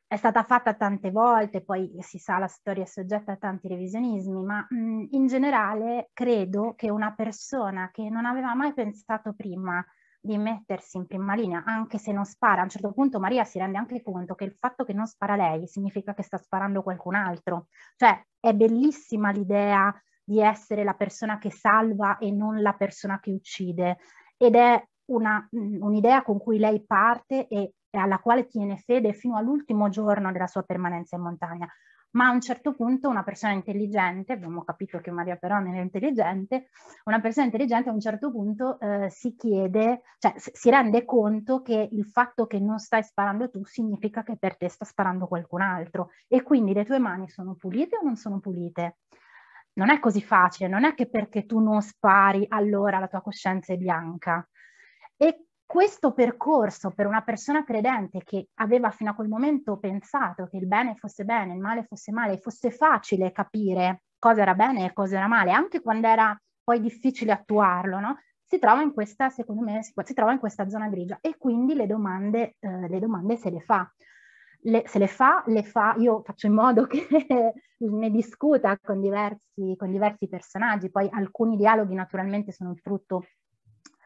è stata fatta tante volte, poi si sa la storia è soggetta a tanti revisionismi, ma mh, in generale credo che una persona che non aveva mai pensato prima di mettersi in prima linea, anche se non spara. A un certo punto Maria si rende anche conto che il fatto che non spara lei significa che sta sparando qualcun altro. Cioè è bellissima l'idea di essere la persona che salva e non la persona che uccide. Ed è una, un'idea con cui lei parte e alla quale tiene fede fino all'ultimo giorno della sua permanenza in montagna ma a un certo punto una persona intelligente, abbiamo capito che Maria Perón era intelligente, una persona intelligente a un certo punto eh, si chiede, cioè si rende conto che il fatto che non stai sparando tu significa che per te sta sparando qualcun altro e quindi le tue mani sono pulite o non sono pulite? Non è così facile, non è che perché tu non spari allora la tua coscienza è bianca. E questo percorso per una persona credente che aveva fino a quel momento pensato che il bene fosse bene, il male fosse male, fosse facile capire cosa era bene e cosa era male, anche quando era poi difficile attuarlo, no? si trova in questa, secondo me, si, trova in questa zona grigia e quindi le domande, eh, le domande se le fa. Le, se le fa, le fa, io faccio in modo che ne discuta con diversi, con diversi personaggi, poi alcuni dialoghi naturalmente sono il frutto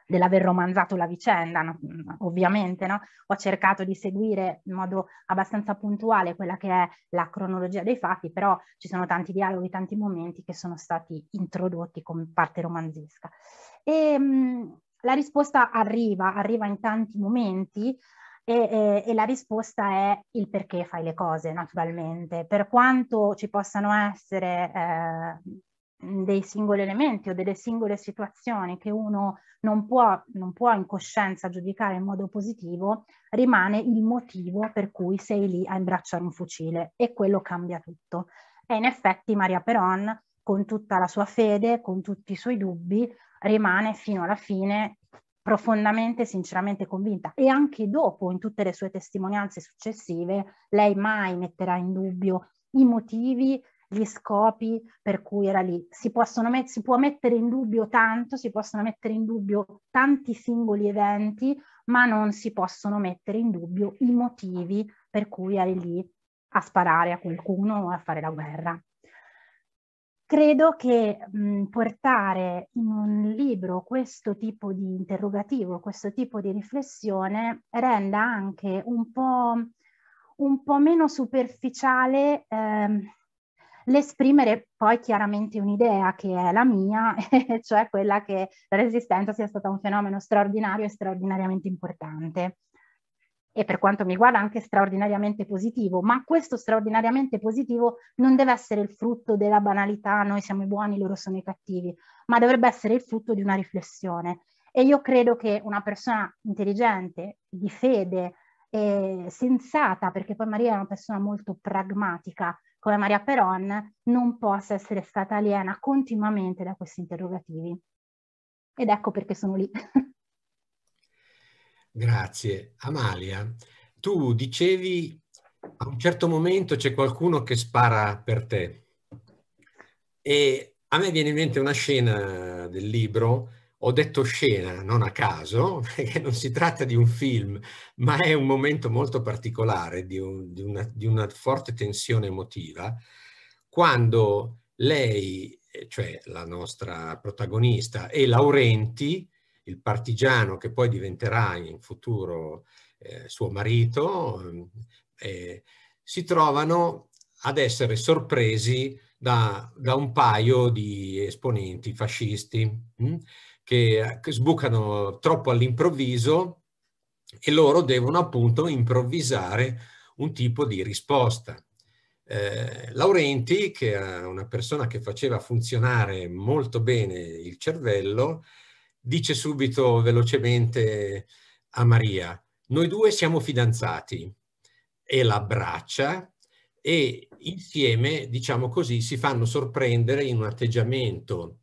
dell'aver romanzato la vicenda, no? Mm, ovviamente, no? ho cercato di seguire in modo abbastanza puntuale quella che è la cronologia dei fatti, però ci sono tanti dialoghi, tanti momenti che sono stati introdotti come parte romanzesca. E, mh, mm, la risposta arriva, arriva in tanti momenti, e, e, e, la risposta è il perché fai le cose, naturalmente. Per quanto ci possano essere eh, dei singoli elementi o delle singole situazioni che uno non può, non può in coscienza giudicare in modo positivo, rimane il motivo per cui sei lì a imbracciare un fucile e quello cambia tutto. E in effetti Maria Peron, con tutta la sua fede, con tutti i suoi dubbi, rimane fino alla fine profondamente, sinceramente convinta e anche dopo, in tutte le sue testimonianze successive, lei mai metterà in dubbio i motivi gli scopi per cui era lì. Si, met- si può mettere in dubbio tanto, si possono mettere in dubbio tanti singoli eventi, ma non si possono mettere in dubbio i motivi per cui eri lì a sparare a qualcuno o a fare la guerra. Credo che mh, portare in un libro questo tipo di interrogativo, questo tipo di riflessione renda anche un po', un po meno superficiale eh, l'esprimere poi chiaramente un'idea che è la mia, cioè quella che la resistenza sia stata un fenomeno straordinario e straordinariamente importante. E per quanto mi riguarda anche straordinariamente positivo, ma questo straordinariamente positivo non deve essere il frutto della banalità, noi siamo i buoni, loro sono i cattivi, ma dovrebbe essere il frutto di una riflessione. E io credo che una persona intelligente, di fede, sensata, perché poi Maria è una persona molto pragmatica, come Maria Peron non possa essere stata aliena continuamente da questi interrogativi. Ed ecco perché sono lì. Grazie. Amalia, tu dicevi a un certo momento c'è qualcuno che spara per te e a me viene in mente una scena del libro ho detto scena non a caso, perché non si tratta di un film, ma è un momento molto particolare di, un, di, una, di una, forte tensione emotiva, quando lei, cioè la nostra protagonista, e Laurenti, il partigiano che poi diventerà in futuro eh, suo marito, ehm, eh, si trovano ad essere sorpresi da, da, un paio di esponenti fascisti. Mm? che, sbucano troppo all'improvviso e loro devono appunto improvvisare un tipo di risposta. Eh, Laurenti, che è una persona che faceva funzionare molto bene il cervello, dice subito velocemente a Maria, noi due siamo fidanzati e l'abbraccia e insieme, diciamo così, si fanno sorprendere in un atteggiamento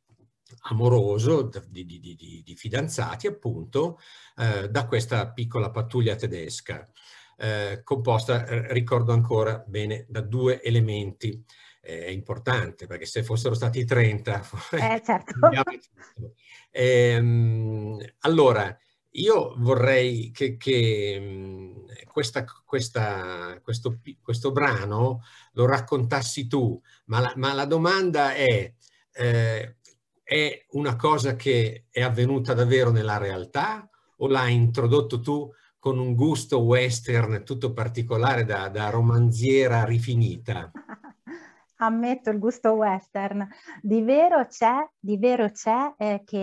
amoroso di, di, di, di fidanzati appunto eh, da questa piccola pattuglia tedesca eh, composta, ricordo ancora bene, da due elementi eh, è importante perché se fossero stati 30 eh, certo. ehm, allora io vorrei che, che mm, questa, questa, questo, questo, brano lo raccontassi tu ma la, ma la domanda è eh, è una cosa che è avvenuta davvero nella realtà o l'hai introdotto tu con un gusto western tutto particolare da, da romanziera rifinita? ammetto il gusto western. Di vero c'è, di vero c'è eh, che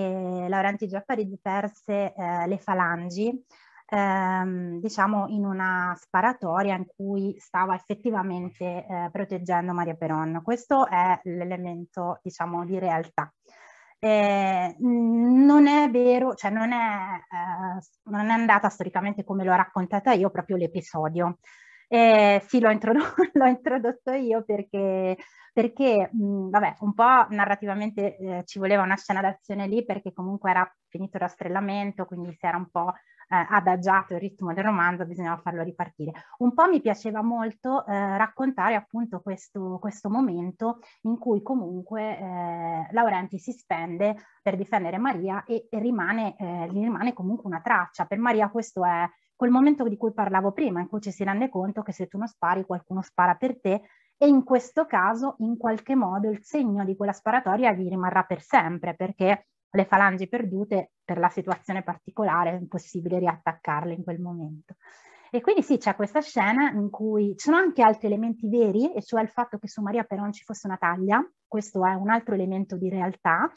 Laurenti Giappari perse eh, le falangi, ehm, diciamo in una sparatoria in cui stava effettivamente eh, proteggendo Maria Peron. Questo è l'elemento, diciamo, di realtà eh, non è vero, cioè non è, eh, non è andata storicamente come l'ho raccontata io proprio l'episodio. Eh, sì, l'ho, introdotto, l'ho introdotto io perché, perché mh, vabbè, un po' narrativamente eh, ci voleva una scena d'azione lì perché comunque era finito il rastrellamento, quindi si era un po' Eh, adagiato il ritmo del romanzo bisognava farlo ripartire. Un po' mi piaceva molto eh, raccontare appunto questo, questo, momento in cui comunque eh, Laurenti si spende per difendere Maria e, rimane, gli rimane comunque una traccia. Per Maria questo è quel momento di cui parlavo prima, in cui ci si rende conto che se tu non spari qualcuno spara per te e in questo caso in qualche modo il segno di quella sparatoria gli rimarrà per sempre perché le falangi perdute per la situazione particolare, è impossibile riattaccarle in quel momento. E quindi sì, c'è questa scena in cui ci sono anche altri elementi veri, e cioè il fatto che su Maria però non ci fosse una taglia, questo è un altro elemento di realtà,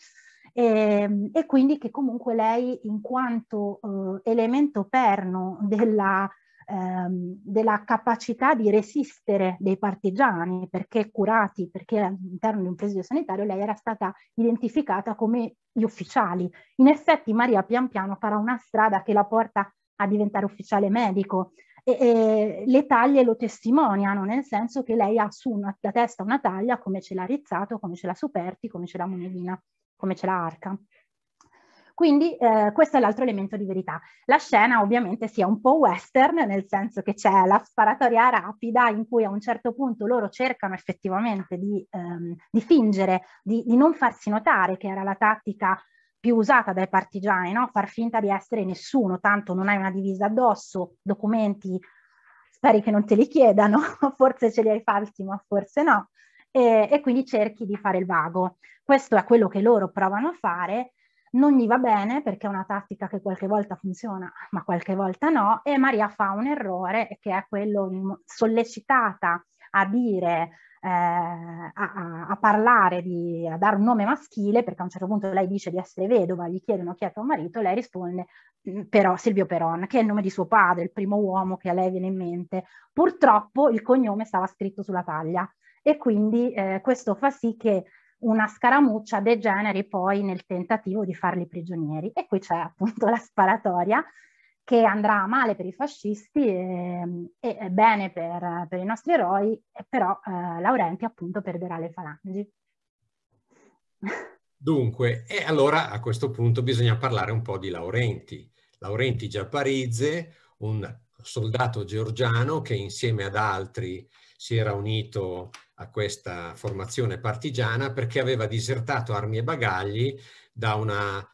e, ehm, e quindi che comunque lei in quanto eh, elemento perno della ehm, della capacità di resistere dei partigiani, perché curati, perché all'interno di un presidio sanitario lei era stata identificata come gli ufficiali. In effetti Maria pian piano farà una strada che la porta a diventare ufficiale medico, e, e, le taglie lo testimoniano, nel senso che lei ha su una, la testa una taglia come ce l'ha Rizzato, come ce l'ha Superti, come ce l'ha Monelina, come ce l'ha Arca. Quindi eh, questo è l'altro elemento di verità. La scena ovviamente sia un po' western, nel senso che c'è la sparatoria rapida in cui a un certo punto loro cercano effettivamente di, ehm, di fingere, di, di non farsi notare, che era la tattica più usata dai partigiani, no? far finta di essere nessuno, tanto non hai una divisa addosso, documenti, speri che non te li chiedano, forse ce li hai falsi, ma forse no, e, e quindi cerchi di fare il vago. Questo è quello che loro provano a fare non gli va bene perché è una tattica che qualche volta funziona, ma qualche volta no, e Maria fa un errore che è quello sollecitata a dire, eh, a, a, parlare, di, a dare un nome maschile, perché a un certo punto lei dice di essere vedova, gli chiedono chi è tuo marito, lei risponde però Silvio Peron, che è il nome di suo padre, il primo uomo che a lei viene in mente. Purtroppo il cognome stava scritto sulla taglia e quindi eh, questo fa sì che una scaramuccia degeneri poi nel tentativo di farli prigionieri. E qui c'è appunto la sparatoria che andrà male per i fascisti ehm, e, e bene per, per, i nostri eroi, però eh, Laurenti appunto perderà le falangi. Dunque, e allora a questo punto bisogna parlare un po' di Laurenti. Laurenti Giapparizze, un soldato georgiano che insieme ad altri si era unito a questa formazione partigiana perché aveva disertato armi e bagagli da,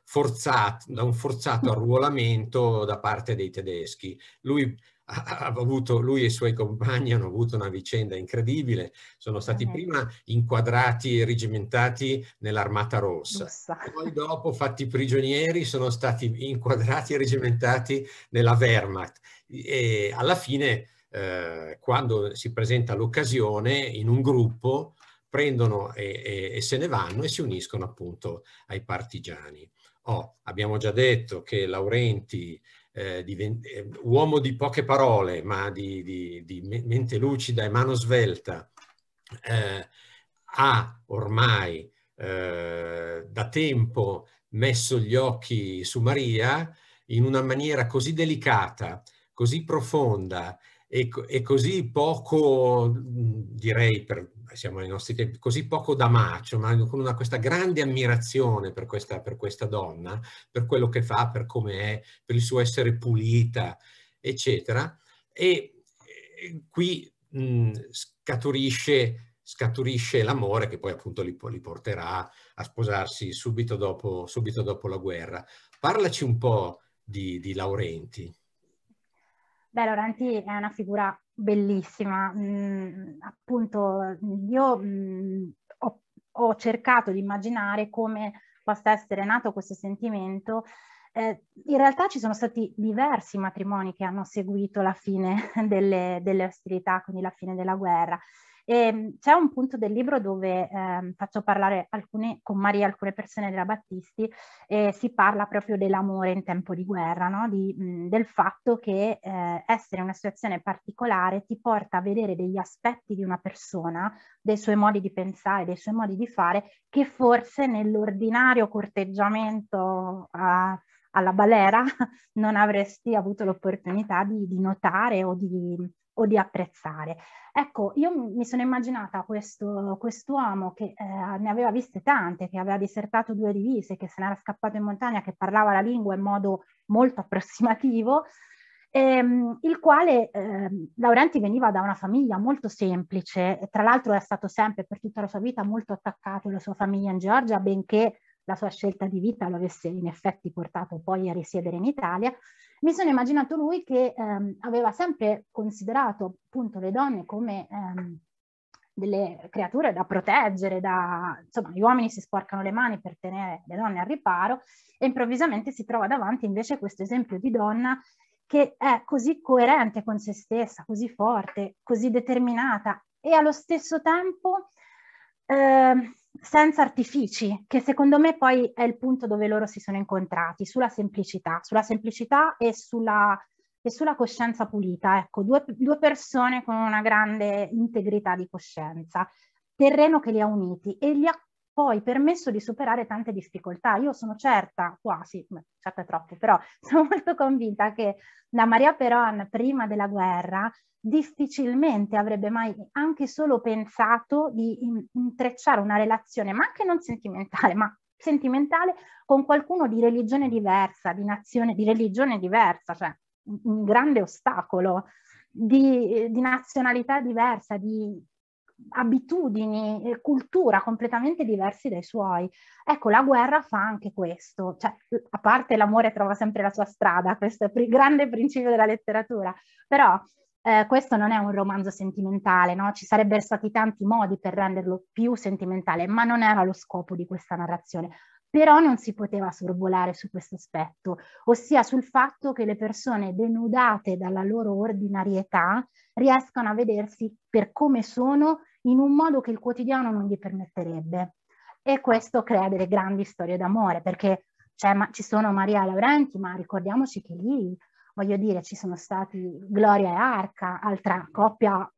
forzata, da un forzato arruolamento da parte dei tedeschi. Lui, avuto, lui, e i suoi compagni hanno avuto una vicenda incredibile, sono stati okay. Mhm. prima inquadrati e regimentati nell'Armata Rossa, Rossa, poi dopo fatti prigionieri sono stati inquadrati e regimentati nella Wehrmacht e alla fine eh, quando si presenta l'occasione in un gruppo prendono e, e, e, se ne vanno e si uniscono appunto ai partigiani. Oh, abbiamo già detto che Laurenti, eh, diven- eh, uomo di poche parole ma di, di, di mente lucida e mano svelta, eh, ha ormai eh, da tempo messo gli occhi su Maria in una maniera così delicata, così profonda e, e così poco, mhmm, direi, per, siamo ai nostri tempi, così poco da macio, ma con una, questa grande ammirazione per questa, per questa donna, per quello che fa, per come è, per il suo essere pulita, eccetera. E, e qui mh, mhmm, scaturisce, scaturisce l'amore che poi appunto li, li porterà a sposarsi subito dopo, subito dopo, la guerra. Parlaci un po' di, di Laurenti. Beh, Laurenti è una figura bellissima. Mm, appunto, io mm, ho, ho, cercato di immaginare come possa essere nato questo sentimento. Eh, in realtà ci sono stati diversi matrimoni che hanno seguito la fine delle, delle ostilità, quindi la fine della guerra. E ehm, c'è un punto del libro dove eh, faccio parlare alcune, con Maria alcune persone della Battisti e si parla proprio dell'amore in tempo di guerra, no? di, mh, mhmm, del fatto che eh, essere in una situazione particolare ti porta a vedere degli aspetti di una persona, dei suoi modi di pensare, dei suoi modi di fare, che forse nell'ordinario corteggiamento a alla balera non avresti avuto l'opportunità di, di, notare o di, o di apprezzare. Ecco, io mi sono immaginata questo quest'uomo che eh, ne aveva viste tante, che aveva disertato due divise, che se n'era scappato in montagna, che parlava la lingua in modo molto approssimativo, ehm, il quale eh, Laurenti veniva da una famiglia molto semplice, tra l'altro è stato sempre per tutta la sua vita molto attaccato alla sua famiglia in Georgia, benché la sua scelta di vita lo avesse in effetti portato poi a risiedere in Italia mi sono immaginato lui che ehm, aveva sempre considerato appunto le donne come ehm, delle creature da proteggere, da, insomma gli uomini si sporcano le mani per tenere le donne al riparo e improvvisamente si trova davanti invece questo esempio di donna che è così coerente con se stessa, così forte, così determinata e allo stesso tempo eh, senza artifici, che secondo me poi è il punto dove loro si sono incontrati, sulla semplicità, sulla semplicità e sulla, e sulla coscienza pulita, ecco, due, due persone con una grande integrità di coscienza, terreno che li ha uniti e li ha poi permesso di superare tante difficoltà. Io sono certa, quasi, certa è troppo, però sono molto convinta che la Maria Peron prima della guerra difficilmente avrebbe mai anche solo pensato di intrecciare una relazione, ma anche non sentimentale, ma sentimentale con qualcuno di religione diversa, di nazione, di religione diversa, cioè un grande ostacolo, di, di nazionalità diversa, di abitudini, cultura completamente diversi dai suoi. Ecco, la guerra fa anche questo, cioè, a parte l'amore trova sempre la sua strada, questo è il grande principio della letteratura, però eh, questo non è un romanzo sentimentale, no? ci sarebbero stati tanti modi per renderlo più sentimentale, ma non era lo scopo di questa narrazione però non si poteva sorvolare su questo aspetto, ossia sul fatto che le persone denudate dalla loro ordinarietà riescano a vedersi per come sono in un modo che il quotidiano non gli permetterebbe. E questo crea delle grandi storie d'amore, perché cioè, ma, ci sono Maria Laurenti, ma ricordiamoci che lì, voglio dire, ci sono stati Gloria e Arca, altra coppia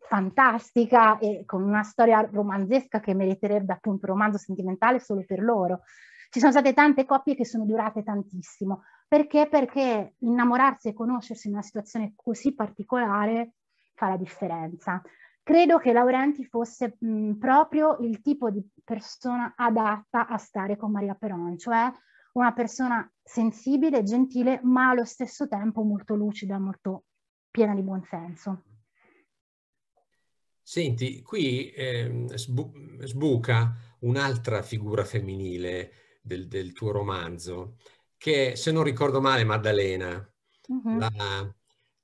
fantastica e con una storia romanzesca che meriterebbe appunto un romanzo sentimentale solo per loro. Ci sono state tante coppie che sono durate tantissimo. Perché? Perché innamorarsi e conoscersi in una situazione così particolare fa la differenza. Credo che Laurenti fosse mh, proprio il tipo di persona adatta a stare con Maria Peron, cioè una persona sensibile, gentile, ma allo stesso tempo molto lucida, molto piena di buonsenso. Senti, qui ehm, sbu- sbuca un'altra figura femminile del, del, tuo romanzo, che se non ricordo male Maddalena, uh-huh. la,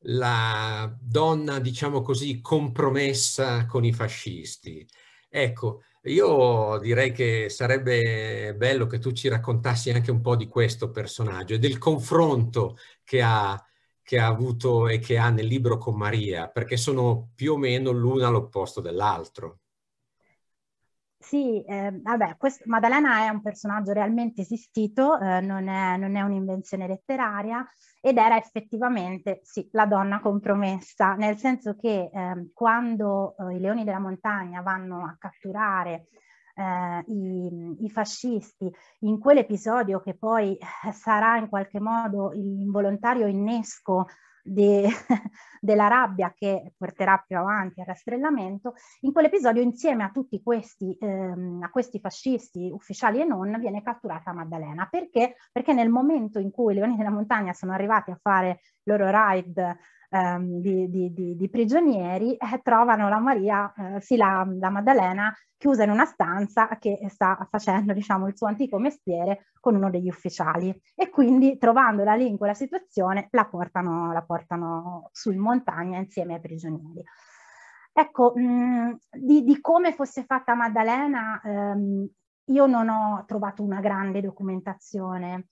la, donna, diciamo così, compromessa con i fascisti. Ecco, io direi che sarebbe bello che tu ci raccontassi anche un po' di questo personaggio e del confronto che ha che ha avuto e che ha nel libro con Maria, perché sono più o meno l'una all'opposto dell'altro. Sì, eh, vabbè, questo, Maddalena è un personaggio realmente esistito, eh, non, è, non, è, un'invenzione letteraria ed era effettivamente, sì, la donna compromessa, nel senso che ehm, eh, quando i leoni della montagna vanno a catturare eh, i, i, fascisti in quell'episodio che poi eh, sarà in qualche modo l'involontario innesco de, della rabbia che porterà più avanti al rastrellamento, in quell'episodio insieme a tutti questi, ehm, a questi fascisti ufficiali e non viene catturata Maddalena. Perché? Perché nel momento in cui i leoni della montagna sono arrivati a fare il loro raid ehm, di, di, di, di, prigionieri eh, trovano la Maria, eh, sì, la, la, Maddalena, chiusa in una stanza che sta facendo diciamo, il suo antico mestiere con uno degli ufficiali e quindi trovandola lì in quella situazione la portano, la portano su in montagna insieme ai prigionieri. Ecco, mh, mm, di, come fosse fatta Maddalena ehm, io non ho trovato una grande documentazione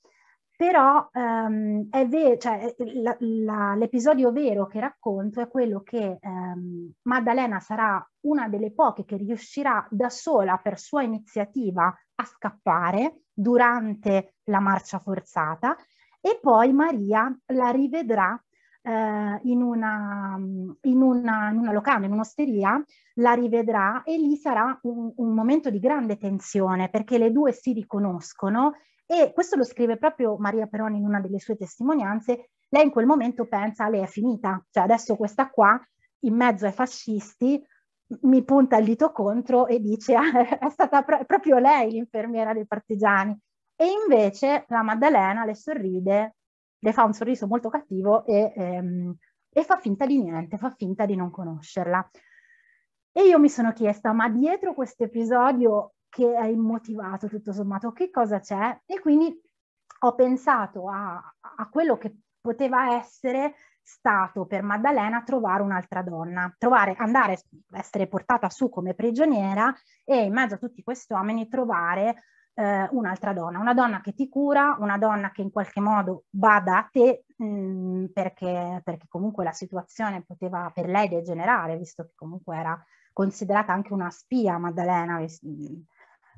però ehm, ver- cioè, la, la, l'episodio vero che racconto è quello che ehm, Maddalena sarà una delle poche che riuscirà da sola per sua iniziativa a scappare durante la marcia forzata e poi Maria la rivedrà eh, in, una, in, una, in una locanda, in un'osteria, la rivedrà e lì sarà un, un momento di grande tensione perché le due si riconoscono e questo lo scrive proprio Maria Peroni in una delle sue testimonianze. Lei in quel momento pensa, lei è finita, cioè adesso questa qua in mezzo ai fascisti mi punta il dito contro e dice ah, è stata pr- proprio lei l'infermiera dei partigiani. E invece la Maddalena le sorride, le fa un sorriso molto cattivo e, ehm, e fa finta di niente, fa finta di non conoscerla. E io mi sono chiesta, ma dietro questo episodio che è immotivato tutto sommato, che cosa c'è? E quindi ho pensato a, a quello che poteva essere stato per Maddalena trovare un'altra donna, trovare, andare, essere portata su come prigioniera e in mezzo a tutti questi uomini trovare eh, un'altra donna, una donna che ti cura, una donna che in qualche modo bada a te mh, mm, perché, perché comunque la situazione poteva per lei degenerare, visto che comunque era considerata anche una spia Maddalena, mm,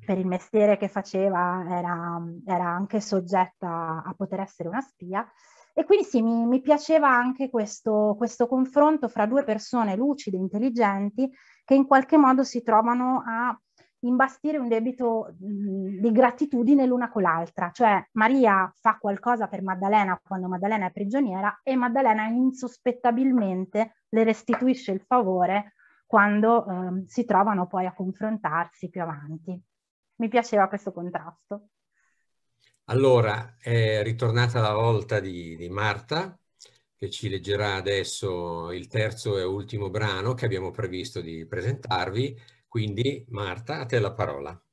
per il mestiere che faceva era, era anche soggetta a poter essere una spia. E quindi sì, mi, mi piaceva anche questo, questo, confronto fra due persone lucide, intelligenti, che in qualche modo si trovano a imbastire un debito di gratitudine l'una con l'altra. Cioè Maria fa qualcosa per Maddalena quando Maddalena è prigioniera e Maddalena insospettabilmente le restituisce il favore quando eh, si trovano poi a confrontarsi più avanti mi piaceva questo contrasto. Allora, è ritornata la volta di, di Marta, che ci leggerà adesso il terzo e ultimo brano che abbiamo previsto di presentarvi. Quindi, Marta, a te la parola.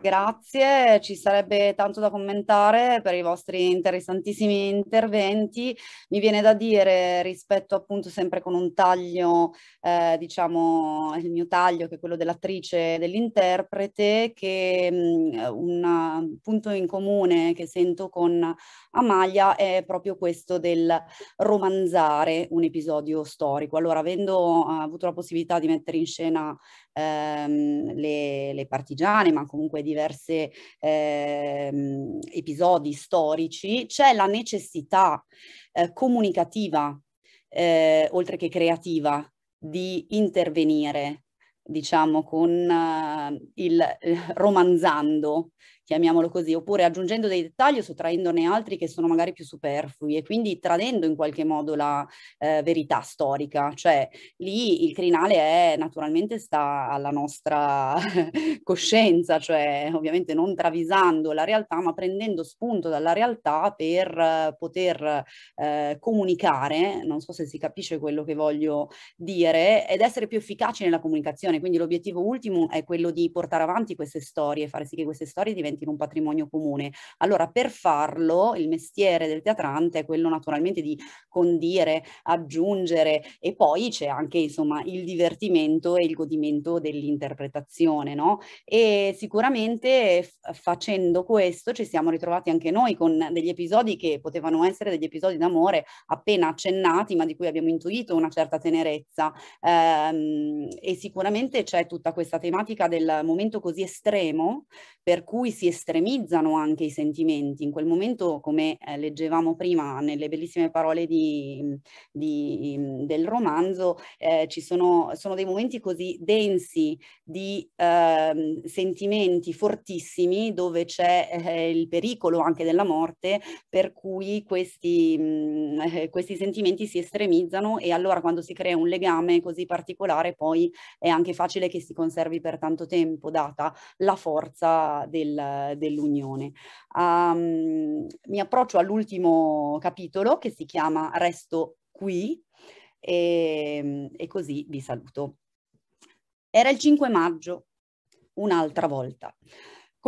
Grazie, ci sarebbe tanto da commentare per i vostri interessantissimi interventi. Mi viene da dire rispetto appunto sempre con un taglio, eh, diciamo il mio taglio che è quello dell'attrice e dell'interprete, che mh, mm, un punto in comune che sento con Amalia è proprio questo del romanzare un episodio storico. Allora, avendo eh, avuto la possibilità di mettere in scena ehm, le, le, partigiane, ma comunque diversi ehm, episodi storici, c'è la necessità eh, comunicativa, eh, oltre che creativa, di intervenire diciamo con uh, il eh, romanzando chiamiamolo così, oppure aggiungendo dei dettagli o sottraendone altri che sono magari più superflui e quindi tradendo in qualche modo la eh, verità storica, cioè lì il crinale è naturalmente sta alla nostra coscienza, cioè ovviamente non travisando la realtà ma prendendo spunto dalla realtà per eh, poter eh, comunicare, non so se si capisce quello che voglio dire, ed essere più efficaci nella comunicazione, quindi l'obiettivo ultimo è quello di portare avanti queste storie, fare sì che queste storie diventino in un patrimonio comune. Allora per farlo il mestiere del teatrante è quello naturalmente di condire, aggiungere e poi c'è anche insomma il divertimento e il godimento dell'interpretazione, no? E sicuramente facendo questo ci siamo ritrovati anche noi con degli episodi che potevano essere degli episodi d'amore appena accennati, ma di cui abbiamo intuito una certa tenerezza. Ehm, e sicuramente c'è tutta questa tematica del momento così estremo per cui si estremizzano anche i sentimenti. In quel momento, come eh, leggevamo prima nelle bellissime parole di, di, del romanzo, eh, ci sono, sono, dei momenti così densi di eh, sentimenti fortissimi dove c'è eh, il pericolo anche della morte, per cui questi, mh, mm, eh, questi sentimenti si estremizzano e allora quando si crea un legame così particolare poi è anche facile che si conservi per tanto tempo, data la forza del, dell'Unione. Um, mi approccio all'ultimo capitolo che si chiama Resto qui e, ehm, e così vi saluto. Era il 5 maggio, un'altra volta.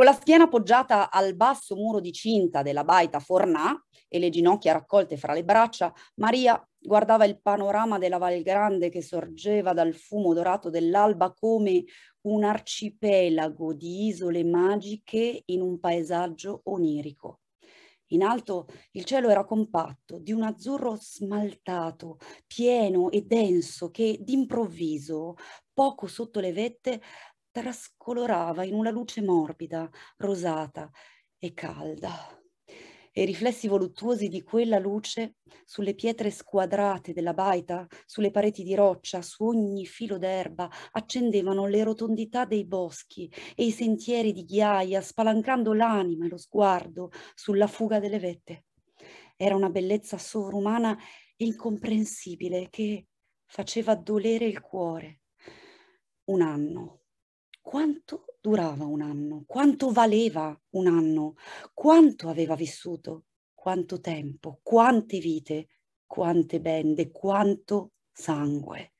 Con la schiena appoggiata al basso muro di cinta della baita Fornà e le ginocchia raccolte fra le braccia, Maria guardava il panorama della Val Grande che sorgeva dal fumo dorato dell'alba come un arcipelago di isole magiche in un paesaggio onirico. In alto il cielo era compatto, di un azzurro smaltato, pieno e denso, che d'improvviso, poco sotto le vette, trascolorava in una luce morbida, rosata e calda e i riflessi voluttuosi di quella luce sulle pietre squadrate della baita, sulle pareti di roccia, su ogni filo d'erba, accendevano le rotondità dei boschi e i sentieri di ghiaia, spalancando l'anima e lo sguardo sulla fuga delle vette. Era una bellezza sovrumana e incomprensibile che faceva dolere il cuore. Un anno quanto durava un anno, quanto valeva un anno, quanto aveva vissuto, quanto tempo, quante vite, quante bende, quanto sangue.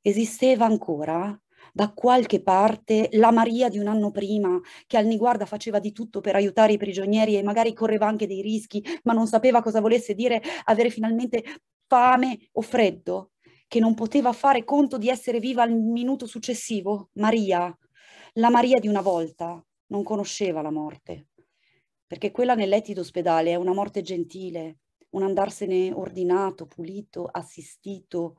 Esisteva ancora da qualche parte la Maria di un anno prima, che al Niguarda faceva di tutto per aiutare i prigionieri e magari correva anche dei rischi, ma non sapeva cosa volesse dire avere finalmente fame o freddo che non poteva fare conto di essere viva al minuto successivo, Maria, la Maria di una volta, non conosceva la morte, perché quella nel letto d'ospedale è una morte gentile, un andarsene ordinato, pulito, assistito,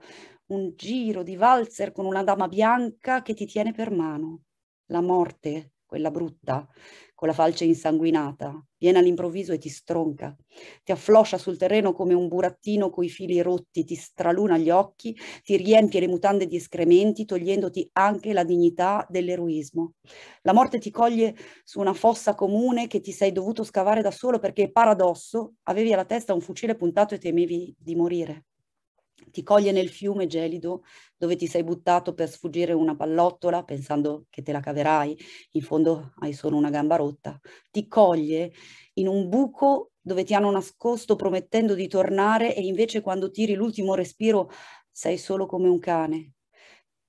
un giro di valzer con una dama bianca che ti tiene per mano. La morte, quella brutta, con la falce insanguinata, viene all'improvviso e ti stronca, ti affloscia sul terreno come un burattino coi fili rotti, ti straluna gli occhi, ti riempie le mutande di escrementi, togliendoti anche la dignità dell'eroismo. La morte ti coglie su una fossa comune che ti sei dovuto scavare da solo perché, paradosso, avevi alla testa un fucile puntato e temevi di morire ti coglie nel fiume gelido dove ti sei buttato per sfuggire una pallottola pensando che te la caverai, in fondo hai solo una gamba rotta, ti coglie in un buco dove ti hanno nascosto promettendo di tornare e invece quando tiri l'ultimo respiro sei solo come un cane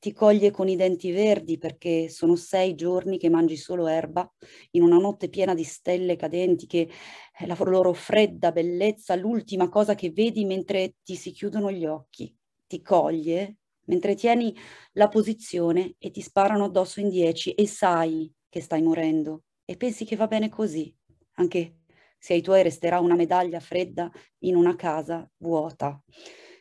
ti coglie con i denti verdi perché sono sei giorni che mangi solo erba in una notte piena di stelle cadenti che eh, la loro fredda bellezza, l'ultima cosa che vedi mentre ti si chiudono gli occhi, ti coglie mentre tieni la posizione e ti sparano addosso in dieci e sai che stai morendo e pensi che va bene così, anche se ai tuoi resterà una medaglia fredda in una casa vuota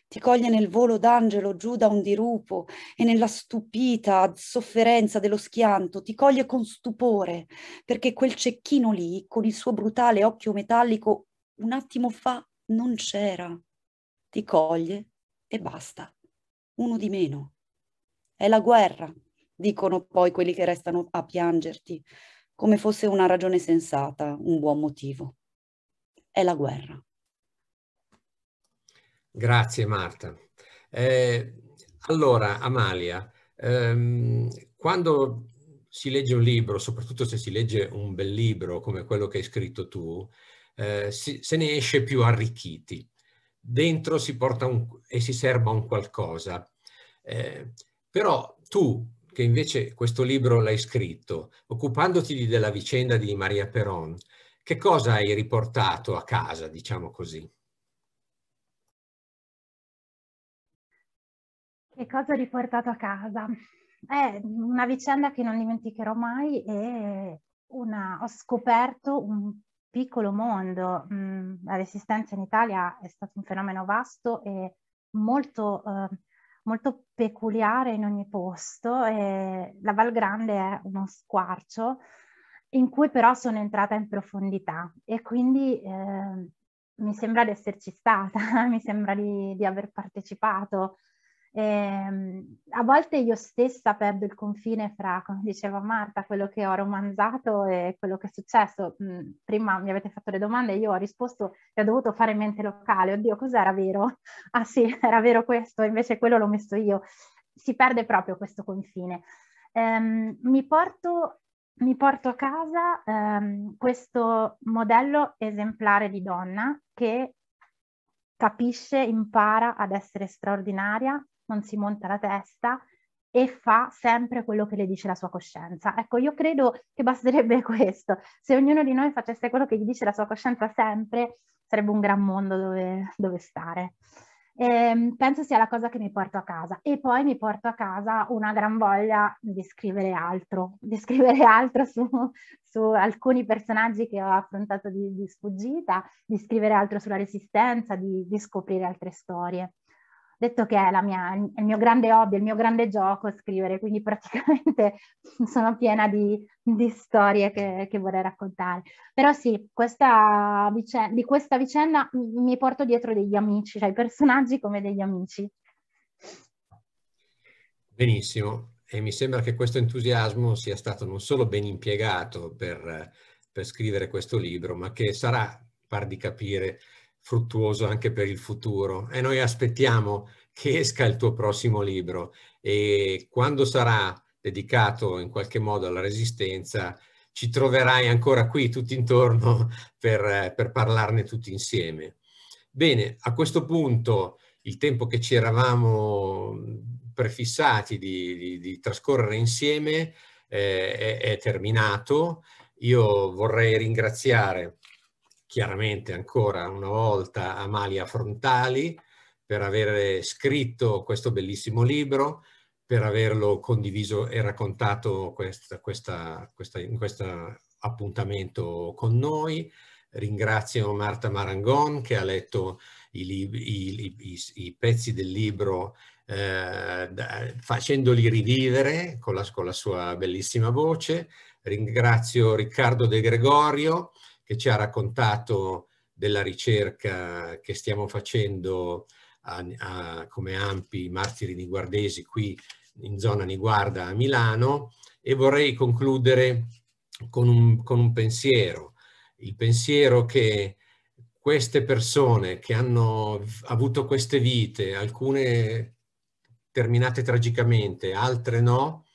ti coglie nel volo d'angelo giù da un dirupo e nella stupita sofferenza dello schianto ti coglie con stupore, perché quel cecchino lì, con il suo brutale occhio metallico, un attimo fa non c'era. Ti coglie e basta. Uno di meno. È la guerra, dicono poi quelli che restano a piangerti, come fosse una ragione sensata, un buon motivo. È la guerra. Grazie Marta. Eh, allora, Amalia, ehm, quando si legge un libro, soprattutto se si legge un bel libro come quello che hai scritto tu, eh, si, se ne esce più arricchiti. Dentro si porta un, e si serba un qualcosa. Eh, però tu, che invece questo libro l'hai scritto, occupandoti della vicenda di Maria Peron, che cosa hai riportato a casa, diciamo così? Che cosa ho riportato a casa? È una vicenda che non dimenticherò mai e una, ho scoperto un piccolo mondo. Mm, la resistenza in Italia è stato un fenomeno vasto e molto, eh, molto peculiare in ogni posto. E la Val Grande è uno squarcio in cui però sono entrata in profondità e quindi eh, mi sembra di esserci stata, mi sembra di, di aver partecipato e, ehm, a volte io stessa perdo il confine fra, come diceva Marta, quello che ho romanzato e quello che è successo. Mm, prima mi avete fatto le domande e io ho risposto che ho dovuto fare mente locale. Oddio, cos'era vero? Ah sì, era vero questo, invece quello l'ho messo io. Si perde proprio questo confine. Ehm, mi, porto, mi, porto, a casa ehm, questo modello esemplare di donna che capisce, impara ad essere straordinaria non si monta la testa e fa sempre quello che le dice la sua coscienza. Ecco, io credo che basterebbe questo. Se ognuno di noi facesse quello che gli dice la sua coscienza sempre, sarebbe un gran mondo dove, dove stare. E, ehm, penso sia la cosa che mi porto a casa e poi mi porto a casa una gran voglia di scrivere altro, di scrivere altro su, su alcuni personaggi che ho affrontato di, di, sfuggita, di scrivere altro sulla resistenza, di, di scoprire altre storie detto che è, mia, è, il mio grande hobby, il mio grande gioco scrivere, quindi praticamente sono piena di, di storie che, che, vorrei raccontare. Però sì, questa vicenda, di questa vicenda mi porto dietro degli amici, cioè i personaggi come degli amici. Benissimo, e mi sembra che questo entusiasmo sia stato non solo ben impiegato per, per scrivere questo libro, ma che sarà, par di capire, fruttuoso anche per il futuro e noi aspettiamo che esca il tuo prossimo libro e quando sarà dedicato in qualche modo alla resistenza ci troverai ancora qui tutti intorno per, per parlarne tutti insieme. Bene, a questo punto il tempo che ci eravamo prefissati di, di, di trascorrere insieme eh, è, è terminato. Io vorrei ringraziare chiaramente ancora una volta Amalia Frontali per aver scritto questo bellissimo libro, per averlo condiviso e raccontato questa, questa, questa, in questo appuntamento con noi. Ringrazio Marta Marangon che ha letto i, i, i, i pezzi del libro eh, facendoli rivivere con la, con la, sua bellissima voce. Ringrazio Riccardo De Gregorio che ci ha raccontato della ricerca che stiamo facendo a, a, come ampi martiri niguardesi qui in zona Niguarda a Milano e vorrei concludere con un, con un pensiero, il pensiero che queste persone che hanno avuto queste vite, alcune terminate tragicamente, altre no,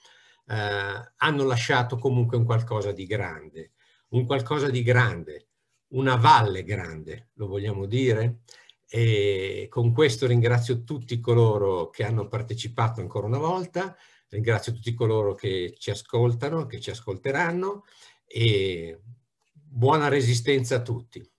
eh, hanno lasciato comunque un qualcosa di grande un qualcosa di grande, una valle grande, lo vogliamo dire. E con questo ringrazio tutti coloro che hanno partecipato ancora una volta, ringrazio tutti coloro che ci ascoltano, che ci ascolteranno e buona resistenza a tutti.